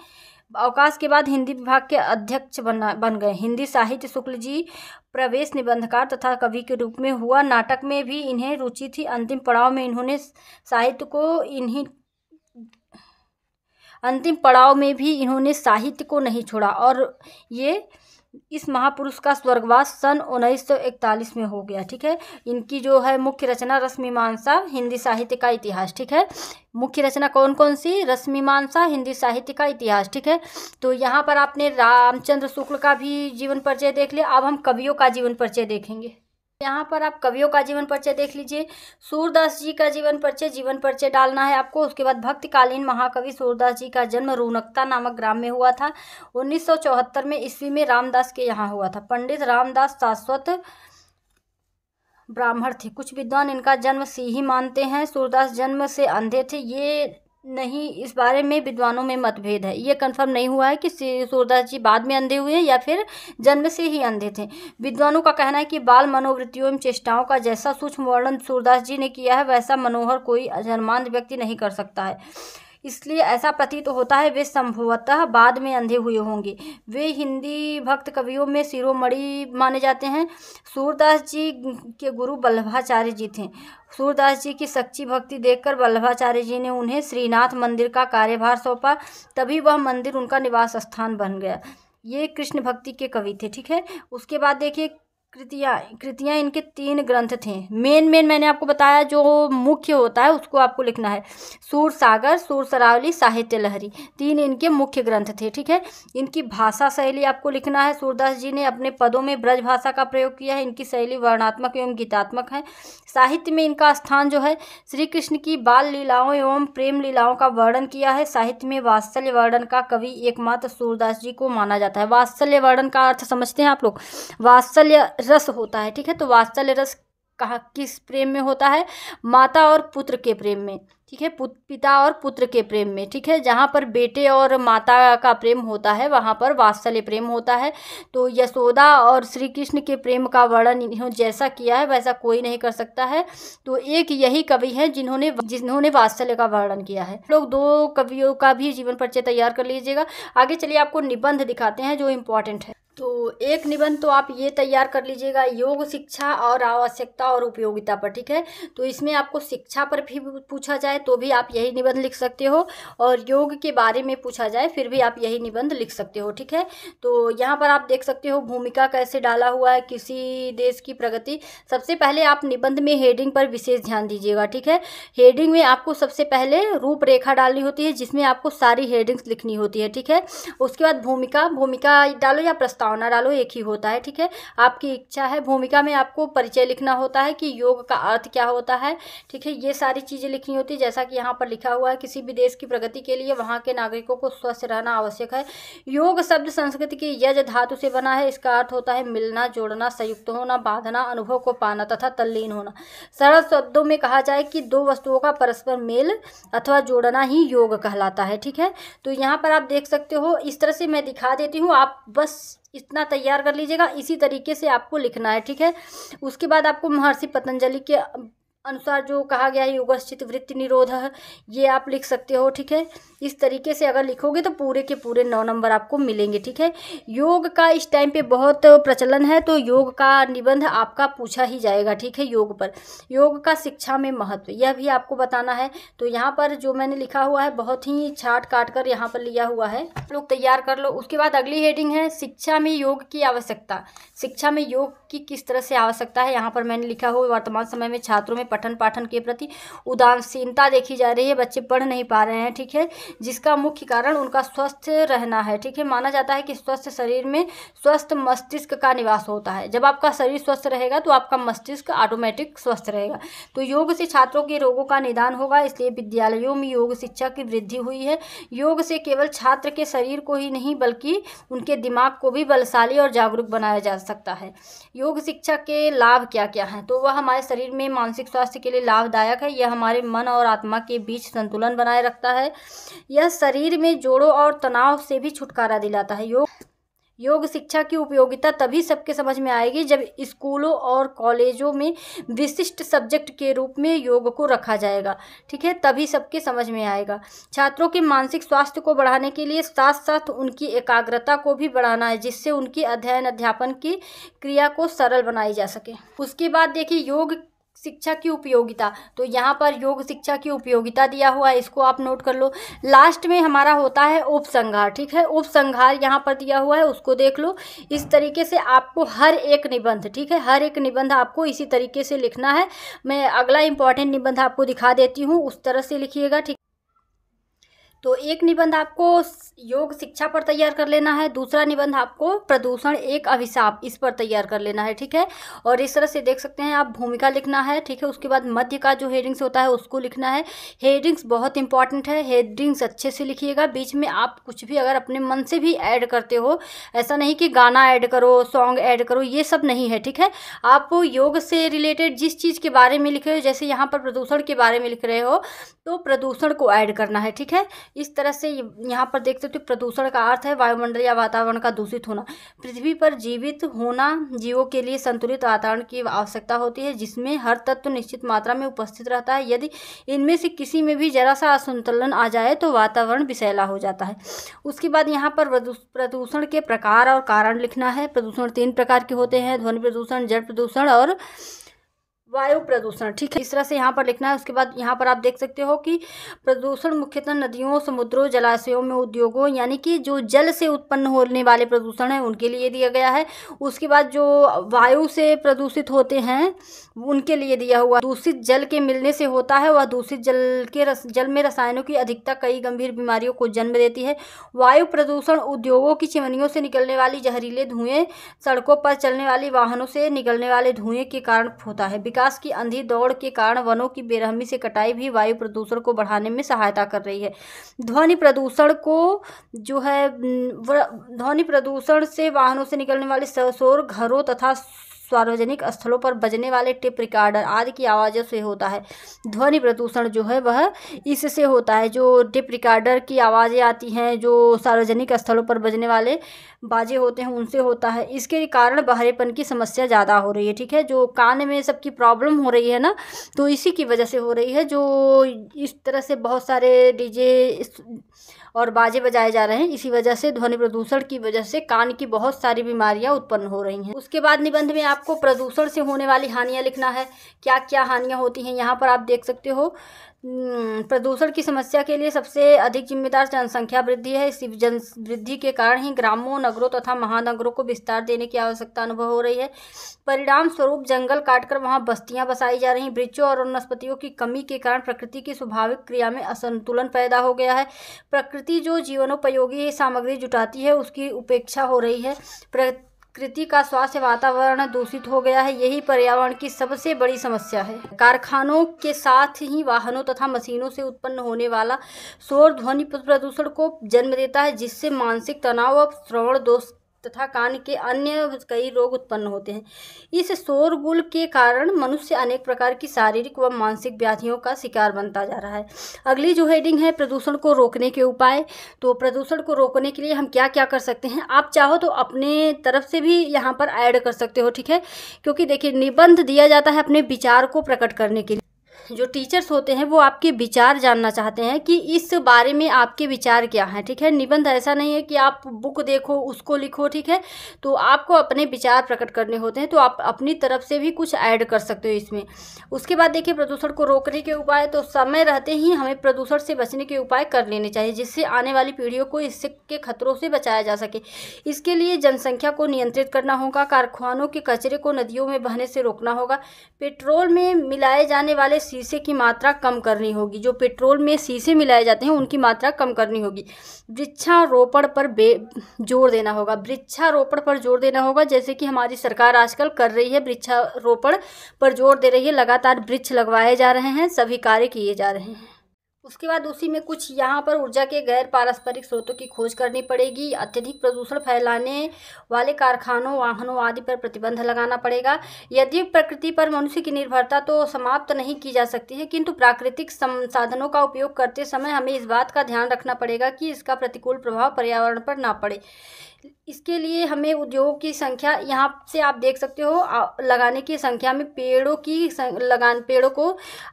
अवकाश के बाद हिंदी विभाग के अध्यक्ष बना बन गए हिंदी साहित्य शुक्ल जी प्रवेश निबंधकार तथा कवि के रूप में हुआ नाटक में भी इन्हें रुचि थी अंतिम पड़ाव में इन्होंने साहित्य को इन्हीं अंतिम पड़ाव में भी इन्होंने साहित्य को नहीं छोड़ा और ये इस महापुरुष का स्वर्गवास सन 1941 में हो गया ठीक है इनकी जो है मुख्य रचना रश्मिमांसा हिंदी साहित्य का इतिहास ठीक है मुख्य रचना कौन कौन सी रश्मिमांसा हिंदी साहित्य का इतिहास ठीक है तो यहाँ पर आपने रामचंद्र शुक्ल का भी जीवन परिचय देख लिया अब हम कवियों का जीवन परिचय देखेंगे यहाँ पर आप कवियों का जीवन परिचय देख लीजिए सूरदास जी का जीवन परिचय जीवन परिचय डालना है आपको उसके बाद भक्तकालीन महाकवि सूरदास जी का जन्म रूनकता नामक ग्राम में हुआ था 1974 में ईस्वी में रामदास के यहाँ हुआ था पंडित रामदास शाश्वत ब्राह्मण थे कुछ विद्वान इनका जन्म सी ही मानते हैं सूरदास जन्म से अंधे थे ये नहीं इस बारे में विद्वानों में मतभेद है ये कंफर्म नहीं हुआ है कि सूरदास जी बाद में अंधे हुए या फिर जन्म से ही अंधे थे विद्वानों का कहना है कि बाल मनोवृत्तियों एवं चेष्टाओं का जैसा सूक्ष्म वर्णन सूरदास जी ने किया है वैसा मनोहर कोई अजरमान व्यक्ति नहीं कर सकता है इसलिए ऐसा प्रतीत होता है वे संभवतः बाद में अंधे हुए होंगे वे हिंदी भक्त कवियों में शिरोमणि माने जाते हैं सूरदास जी के गुरु वल्लभाचार्य जी थे सूरदास जी की सच्ची भक्ति देखकर वल्लभाचार्य जी ने उन्हें श्रीनाथ मंदिर का कार्यभार सौंपा तभी वह मंदिर उनका निवास स्थान बन गया ये कृष्ण भक्ति के कवि थे ठीक है उसके बाद देखिए कृतियाँ कृतियाँ इनके तीन ग्रंथ थे मेन मेन मैंने आपको बताया जो मुख्य होता है उसको आपको लिखना है सूर सागर सूर सरावली साहित्य लहरी तीन इनके मुख्य ग्रंथ थे ठीक है इनकी भाषा शैली आपको लिखना है सूरदास जी ने अपने पदों में ब्रज भाषा का प्रयोग किया है इनकी शैली वर्णात्मक एवं गीतात्मक है साहित्य में इनका स्थान जो है श्री कृष्ण की बाल लीलाओं एवं प्रेम लीलाओं का वर्णन किया है साहित्य में वात्सल्य वर्णन का कवि एकमात्र सूरदास जी को माना जाता है वात्सल्य वर्णन का अर्थ समझते हैं आप लोग वात्सल्य रस होता है ठीक है तो वात्सल्य रस कहा किस प्रेम में होता है माता और पुत्र के प्रेम में ठीक है पुत पिता और पुत्र के प्रेम में ठीक है जहाँ पर बेटे और माता का प्रेम होता है वहाँ पर वात्सल्य प्रेम होता है तो यशोदा और श्री कृष्ण के प्रेम का वर्णन इन्होंने जैसा किया है वैसा कोई नहीं कर सकता है तो एक यही कवि है जिन्होंने जिन्होंने वात्सल्य का वर्णन किया है लोग दो कवियों का भी जीवन परिचय तैयार कर लीजिएगा आगे चलिए आपको निबंध दिखाते हैं जो इम्पोर्टेंट है तो एक निबंध तो आप ये तैयार कर लीजिएगा योग शिक्षा और आवश्यकता और उपयोगिता पर ठीक है तो इसमें आपको शिक्षा पर भी पूछा जाए तो भी आप यही निबंध लिख सकते हो और योग के बारे में पूछा जाए फिर भी आप यही निबंध लिख सकते हो ठीक है तो यहाँ पर आप देख सकते हो भूमिका कैसे डाला हुआ है किसी देश की प्रगति सबसे पहले आप निबंध में हेडिंग पर विशेष ध्यान दीजिएगा ठीक है हेडिंग में आपको सबसे पहले रूपरेखा डालनी होती है जिसमें आपको सारी हेडिंग्स लिखनी होती है ठीक है उसके बाद भूमिका भूमिका डालो या प्रस्ताव का ऑनर आलो एक ही होता है ठीक है आपकी इच्छा है भूमिका में आपको परिचय लिखना होता है कि योग का अर्थ क्या होता है ठीक है ये सारी चीज़ें लिखनी होती है जैसा कि यहाँ पर लिखा हुआ है किसी भी देश की प्रगति के लिए वहाँ के नागरिकों को स्वस्थ रहना आवश्यक है योग शब्द संस्कृत के यज धातु से बना है इसका अर्थ होता है मिलना जोड़ना संयुक्त होना बांधना अनुभव को पाना तथा तल्लीन होना सरल शब्दों में कहा जाए कि दो वस्तुओं का परस्पर मेल अथवा जोड़ना ही योग कहलाता है ठीक है तो यहाँ पर आप देख सकते हो इस तरह से मैं दिखा देती हूँ आप बस इतना तैयार कर लीजिएगा इसी तरीके से आपको लिखना है ठीक है उसके बाद आपको महर्षि पतंजलि के अनुसार जो कहा गया है योगश्चित वृत्ति निरोध ये आप लिख सकते हो ठीक है इस तरीके से अगर लिखोगे तो पूरे के पूरे नौ नंबर आपको मिलेंगे ठीक है योग का इस टाइम पे बहुत प्रचलन है तो योग का निबंध आपका पूछा ही जाएगा ठीक है योग पर योग का शिक्षा में महत्व यह भी आपको बताना है तो यहाँ पर जो मैंने लिखा हुआ है बहुत ही छाट काट कर यहाँ पर लिया हुआ है लोग तैयार कर लो उसके बाद अगली हेडिंग है शिक्षा में योग की आवश्यकता शिक्षा में योग की किस तरह से आवश्यकता है यहाँ पर मैंने लिखा हुआ वर्तमान समय में छात्रों में पठन पाठन के प्रति उदासीनता देखी जा रही है बच्चे पढ़ नहीं पा रहे हैं ठीक है जिसका मुख्य कारण उनका स्वस्थ रहना है ठीक है माना जाता है कि स्वस्थ शरीर में स्वस्थ मस्तिष्क का निवास होता है जब आपका शरीर स्वस्थ रहेगा तो आपका मस्तिष्क ऑटोमेटिक स्वस्थ रहेगा तो योग से छात्रों के रोगों का निदान होगा इसलिए विद्यालयों में योग शिक्षा की वृद्धि हुई है योग से केवल छात्र के शरीर को ही नहीं बल्कि उनके दिमाग को भी बलशाली और जागरूक बनाया जा सकता है योग शिक्षा के लाभ क्या क्या हैं तो वह हमारे शरीर में मानसिक स्वास्थ्य के लिए लाभदायक है यह हमारे मन और आत्मा के बीच संतुलन बनाए रखता है यह शरीर में जोड़ों और तनाव से भी छुटकारा दिलाता है योग योग शिक्षा की उपयोगिता तभी सबके समझ में आएगी जब स्कूलों और कॉलेजों में विशिष्ट सब्जेक्ट के रूप में योग को रखा जाएगा ठीक है तभी सबके समझ में आएगा छात्रों के मानसिक स्वास्थ्य को बढ़ाने के लिए साथ साथ उनकी एकाग्रता को भी बढ़ाना है जिससे उनकी अध्ययन अध्यापन की क्रिया को सरल बनाई जा सके उसके बाद देखिए योग शिक्षा की उपयोगिता तो यहाँ पर योग शिक्षा की उपयोगिता दिया हुआ है इसको आप नोट कर लो लास्ट में हमारा होता है उपसंहार ठीक है उपसंहार यहाँ पर दिया हुआ है उसको देख लो इस तरीके से आपको हर एक निबंध ठीक है हर एक निबंध आपको इसी तरीके से लिखना है मैं अगला इंपॉर्टेंट निबंध आपको दिखा देती हूँ उस तरह से लिखिएगा ठीक तो एक निबंध आपको योग शिक्षा पर तैयार कर लेना है दूसरा निबंध आपको प्रदूषण एक अभिशाप इस पर तैयार कर लेना है ठीक है और इस तरह से देख सकते हैं आप भूमिका लिखना है ठीक है उसके बाद मध्य का जो हेडिंग्स होता है उसको लिखना है हेडिंग्स बहुत इंपॉर्टेंट है हेडिंग्स अच्छे से लिखिएगा बीच में आप कुछ भी अगर अपने मन से भी ऐड करते हो ऐसा नहीं कि गाना ऐड करो सॉन्ग ऐड करो ये सब नहीं है ठीक है आप योग से रिलेटेड जिस चीज़ के बारे में लिख रहे हो जैसे यहाँ पर प्रदूषण के बारे में लिख रहे हो तो प्रदूषण को ऐड करना है ठीक है इस तरह से यहाँ पर देख सकते हो प्रदूषण का अर्थ है वायुमंडल या वातावरण का दूषित होना पृथ्वी पर जीवित होना जीवों के लिए संतुलित वातावरण की आवश्यकता होती है जिसमें हर तत्व निश्चित मात्रा में उपस्थित रहता है यदि इनमें से किसी में भी जरा सा असंतुलन आ जाए तो वातावरण विषैला हो जाता है उसके बाद यहाँ पर प्रदूषण के प्रकार और कारण लिखना है प्रदूषण तीन प्रकार के होते हैं ध्वनि प्रदूषण जल प्रदूषण और वायु प्रदूषण ठीक है इस तरह से यहाँ पर लिखना है उसके बाद यहाँ पर आप देख सकते हो कि प्रदूषण मुख्यतः नदियों समुद्रों जलाशयों में उद्योगों यानी कि जो जल से उत्पन्न होने वाले प्रदूषण हैं उनके लिए दिया गया है उसके बाद जो वायु से प्रदूषित होते हैं उनके लिए दिया हुआ दूषित जल के मिलने से होता है वह दूषित जल के रस, जल में रसायनों की अधिकता कई गंभीर बीमारियों को जन्म देती है वायु प्रदूषण उद्योगों की चिमनियों से निकलने वाली जहरीले धुएँ सड़कों पर चलने वाली वाहनों से निकलने वाले धुएं के कारण होता है विकास विकास की अंधी दौड़ के कारण वनों की बेरहमी से कटाई भी वायु प्रदूषण को बढ़ाने में सहायता कर रही है ध्वनि प्रदूषण को जो है ध्वनि प्रदूषण से वाहनों से निकलने वाले शोर घरों तथा सार्वजनिक स्थलों पर बजने वाले टिप रिकॉर्डर आदि की आवाज़ों से होता है ध्वनि प्रदूषण जो है वह इससे होता है जो टिप रिकॉर्डर की आवाज़ें आती हैं जो सार्वजनिक स्थलों पर बजने वाले बाजे होते हैं उनसे होता है इसके कारण बहरेपन की समस्या ज़्यादा हो रही है ठीक है जो कान में सबकी प्रॉब्लम हो रही है ना तो इसी की वजह से हो रही है जो इस तरह से बहुत सारे डीजे और बाजे बजाए जा रहे हैं इसी वजह से ध्वनि प्रदूषण की वजह से कान की बहुत सारी बीमारियां उत्पन्न हो रही हैं उसके बाद निबंध में आपको प्रदूषण से होने वाली हानियाँ लिखना है क्या क्या हानियाँ होती हैं यहाँ पर आप देख सकते हो हम्म, प्रदूषण की समस्या के लिए सबसे अधिक जिम्मेदार जनसंख्या वृद्धि है इस जन वृद्धि के कारण ही ग्रामों नगरों तथा तो महानगरों को विस्तार देने की आवश्यकता अनुभव हो रही है परिणाम स्वरूप जंगल काटकर वहां बस्तियां बसाई जा रही वृक्षों और वनस्पतियों की कमी के कारण प्रकृति की स्वाभाविक क्रिया में असंतुलन पैदा हो गया है प्रकृति जो जीवनोपयोगी सामग्री जुटाती है उसकी उपेक्षा हो रही है कृति का स्वास्थ्य वातावरण दूषित हो गया है यही पर्यावरण की सबसे बड़ी समस्या है कारखानों के साथ ही वाहनों तथा मशीनों से उत्पन्न होने वाला शोर ध्वनि प्रदूषण को जन्म देता है जिससे मानसिक तनाव और श्रवण दोष तथा कान के अन्य कई रोग उत्पन्न होते हैं इस शोरगुल के कारण मनुष्य अनेक प्रकार की शारीरिक व मानसिक व्याधियों का शिकार बनता जा रहा है अगली जो हेडिंग है प्रदूषण को रोकने के उपाय तो प्रदूषण को रोकने के लिए हम क्या क्या कर सकते हैं आप चाहो तो अपने तरफ से भी यहाँ पर ऐड कर सकते हो ठीक है क्योंकि देखिए निबंध दिया जाता है अपने विचार को प्रकट करने के लिए जो टीचर्स होते हैं वो आपके विचार जानना चाहते हैं कि इस बारे में आपके विचार क्या हैं ठीक है निबंध ऐसा नहीं है कि आप बुक देखो उसको लिखो ठीक है तो आपको अपने विचार प्रकट करने होते हैं तो आप अपनी तरफ से भी कुछ ऐड कर सकते हो इसमें उसके बाद देखिए प्रदूषण को रोकने के उपाय तो समय रहते ही हमें प्रदूषण से बचने के उपाय कर लेने चाहिए जिससे आने वाली पीढ़ियों को इसके खतरों से बचाया जा सके इसके लिए जनसंख्या को नियंत्रित करना होगा कारखानों के कचरे को नदियों में बहने से रोकना होगा पेट्रोल में मिलाए जाने वाले शीशे की मात्रा कम करनी होगी जो पेट्रोल में शीशे मिलाए जाते हैं उनकी मात्रा कम करनी होगी वृक्षारोपण पर जोर देना होगा वृक्षारोपण पर जोर देना होगा जैसे कि हमारी सरकार आजकल कर रही है वृक्षारोपण पर जोर दे रही है लगातार वृक्ष लगवाए जा रहे हैं सभी कार्य किए जा रहे हैं उसके बाद उसी में कुछ यहाँ पर ऊर्जा के गैर पारस्परिक स्रोतों की खोज करनी पड़ेगी अत्यधिक प्रदूषण फैलाने वाले कारखानों वाहनों आदि पर प्रतिबंध लगाना पड़ेगा यदि प्रकृति पर मनुष्य की निर्भरता तो समाप्त नहीं की जा सकती है किंतु प्राकृतिक संसाधनों का उपयोग करते समय हमें इस बात का ध्यान रखना पड़ेगा कि इसका प्रतिकूल प्रभाव पर्यावरण पर ना पड़े इसके लिए हमें उद्योग की संख्या यहाँ से आप देख सकते हो लगाने की संख्या में पेड़ों की लगान पेड़ों को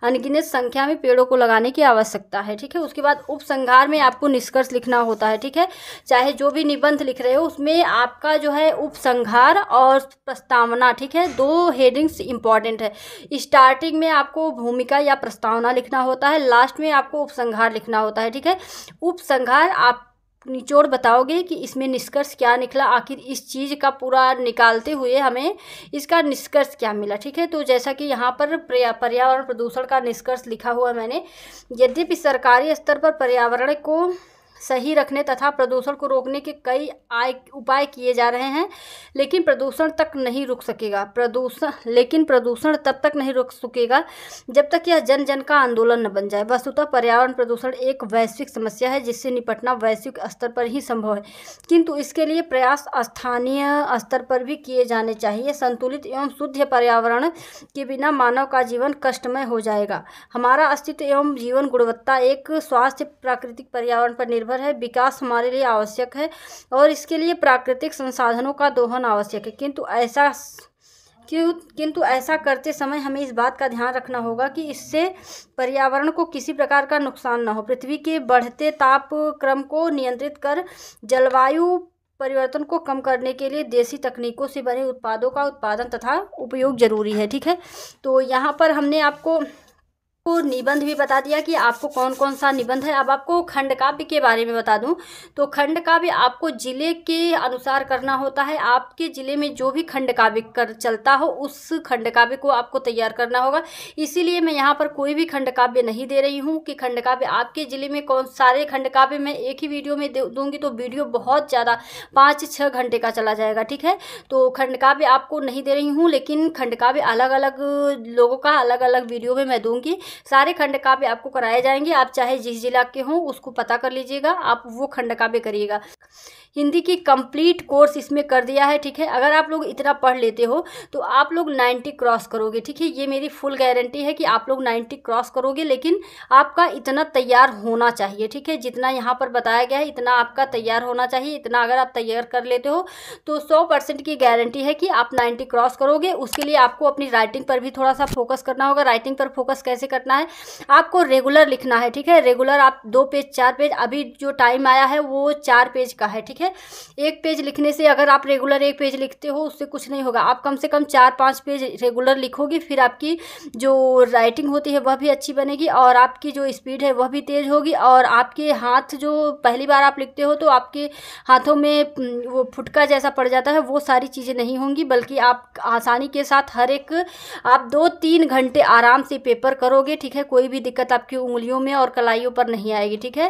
अनगिनत संख्या में पेड़ों को लगाने की आवश्यकता है ठीक है उसके बाद उपसंहार में आपको निष्कर्ष लिखना होता है ठीक है चाहे जो भी निबंध लिख रहे हो उसमें आपका जो है उपसंहार और प्रस्तावना ठीक है दो हेडिंग्स इंपॉर्टेंट है स्टार्टिंग में आपको भूमिका या प्रस्तावना लिखना होता है लास्ट में आपको उपसंहार लिखना होता है ठीक है उपसंहार आप निचोड़ बताओगे कि इसमें निष्कर्ष क्या निकला आखिर इस चीज़ का पूरा निकालते हुए हमें इसका निष्कर्ष क्या मिला ठीक है तो जैसा कि यहाँ पर पर्यावरण प्रदूषण का निष्कर्ष लिखा हुआ मैंने यद्यपि सरकारी स्तर पर पर्यावरण को सही रखने तथा प्रदूषण को रोकने के कई आय उपाय किए जा रहे हैं लेकिन प्रदूषण तक नहीं रुक सकेगा प्रदूषण लेकिन प्रदूषण तब तक नहीं रुक सकेगा जब तक यह जन जन का आंदोलन न बन जाए वस्तुतः पर्यावरण प्रदूषण एक वैश्विक समस्या है जिससे निपटना वैश्विक स्तर पर ही संभव है किंतु इसके लिए प्रयास स्थानीय स्तर पर भी किए जाने चाहिए संतुलित एवं शुद्ध पर्यावरण के बिना मानव का जीवन कष्टमय हो जाएगा हमारा अस्तित्व एवं जीवन गुणवत्ता एक स्वास्थ्य प्राकृतिक पर्यावरण पर निर्भर निर्भर है विकास हमारे लिए आवश्यक है और इसके लिए प्राकृतिक संसाधनों का दोहन आवश्यक है किंतु ऐसा क्यों किंतु ऐसा करते समय हमें इस बात का ध्यान रखना होगा कि इससे पर्यावरण को किसी प्रकार का नुकसान न हो पृथ्वी के बढ़ते ताप क्रम को नियंत्रित कर जलवायु परिवर्तन को कम करने के लिए देसी तकनीकों से बने उत्पादों का उत्पादन तथा उपयोग जरूरी है ठीक है तो यहाँ पर हमने आपको आपको निबंध भी बता दिया कि आपको कौन कौन सा निबंध है अब आपको खंड काव्य के बारे में बता दूं तो खंड काव्य आपको जिले के अनुसार करना होता है आपके ज़िले में जो भी खंड काव्य कर चलता हो उस खंड काव्य को आपको तैयार करना होगा इसीलिए मैं यहाँ पर कोई भी खंड काव्य नहीं दे रही हूँ कि खंड काव्य आपके ज़िले में कौन सारे खंड काव्य मैं एक ही वीडियो में दूंगी तो वीडियो बहुत ज़्यादा पाँच छः घंटे का चला जाएगा ठीक है तो खंड काव्य आपको नहीं दे रही हूँ लेकिन खंड काव्य अलग अलग लोगों का अलग अलग वीडियो में मैं दूँगी सारे खंड काव्य आपको कराए जाएंगे आप चाहे जिस जिला के हों उसको पता कर लीजिएगा आप वो खंड काव्य करिएगा हिंदी की कंप्लीट कोर्स इसमें कर दिया है ठीक है अगर आप लोग इतना पढ़ लेते हो तो आप लोग नाइन्टी क्रॉस करोगे ठीक है ये मेरी फुल गारंटी है कि आप लोग नाइन्टी क्रॉस करोगे लेकिन आपका इतना तैयार होना चाहिए ठीक है जितना यहाँ पर बताया गया है इतना आपका तैयार होना चाहिए इतना अगर आप तैयार कर लेते हो तो सौ परसेंट की गारंटी है कि आप नाइन्टी क्रॉस करोगे उसके लिए आपको अपनी राइटिंग पर भी थोड़ा सा फोकस करना होगा राइटिंग पर फोकस कैसे कर रखना है आपको रेगुलर लिखना है ठीक है रेगुलर आप दो पेज चार पेज अभी जो टाइम आया है वो चार पेज का है ठीक है एक पेज लिखने से अगर आप रेगुलर एक पेज लिखते हो उससे कुछ नहीं होगा आप कम से कम चार पाँच पेज रेगुलर लिखोगी फिर आपकी जो राइटिंग होती है वह भी अच्छी बनेगी और आपकी जो स्पीड है वह भी तेज़ होगी और आपके हाथ जो पहली बार आप लिखते हो तो आपके हाथों में वो फुटका जैसा पड़ जाता है वो सारी चीज़ें नहीं होंगी बल्कि आप आसानी के साथ हर एक आप दो तीन घंटे आराम से पेपर करोगे रखोगे ठीक है कोई भी दिक्कत आपकी उंगलियों में और कलाइयों पर नहीं आएगी ठीक है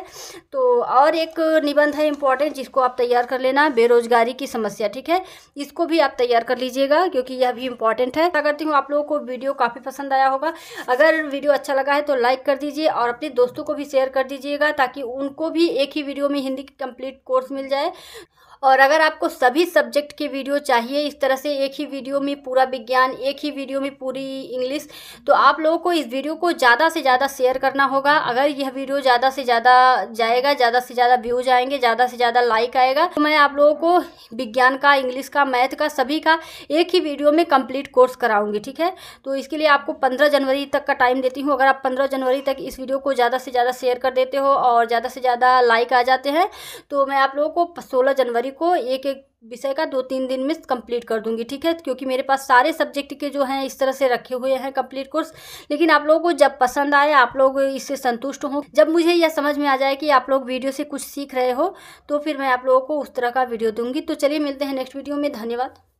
तो और एक निबंध है इम्पॉर्टेंट जिसको आप तैयार कर लेना बेरोजगारी की समस्या ठीक है इसको भी आप तैयार कर लीजिएगा क्योंकि यह भी इंपॉर्टेंट है आशा करती हूँ आप लोगों को वीडियो काफ़ी पसंद आया होगा अगर वीडियो अच्छा लगा है तो लाइक कर दीजिए और अपने दोस्तों को भी शेयर कर दीजिएगा ताकि उनको भी एक ही वीडियो में हिंदी की कंप्लीट कोर्स मिल जाए और अगर आपको सभी सब्जेक्ट की वीडियो चाहिए इस तरह से एक ही वीडियो में पूरा विज्ञान एक ही वीडियो में पूरी इंग्लिश तो आप लोगों को इस वीडियो को ज़्यादा से ज़्यादा शेयर करना होगा अगर यह वीडियो ज़्यादा से ज़्यादा जाएगा ज़्यादा से ज़्यादा व्यूज आएंगे ज़्यादा से ज़्यादा लाइक आएगा तो मैं आप लोगों को विज्ञान का इंग्लिश का मैथ का सभी का एक ही वीडियो में कम्प्लीट कोर्स कराऊंगी ठीक है तो इसके लिए आपको पंद्रह जनवरी तक का टाइम देती हूँ अगर आप पंद्रह जनवरी तक इस वीडियो को ज़्यादा से ज़्यादा शेयर कर देते हो और ज़्यादा से ज़्यादा लाइक आ जाते हैं तो मैं आप लोगों को सोलह जनवरी को एक एक विषय का दो तीन दिन में कंप्लीट कर दूंगी ठीक है क्योंकि मेरे पास सारे सब्जेक्ट के जो हैं इस तरह से रखे हुए हैं कंप्लीट कोर्स लेकिन आप लोगों को जब पसंद आए आप लोग इससे संतुष्ट हो जब मुझे यह समझ में आ जाए कि आप लोग वीडियो से कुछ सीख रहे हो तो फिर मैं आप लोगों को उस तरह का वीडियो दूंगी तो चलिए मिलते हैं नेक्स्ट वीडियो में धन्यवाद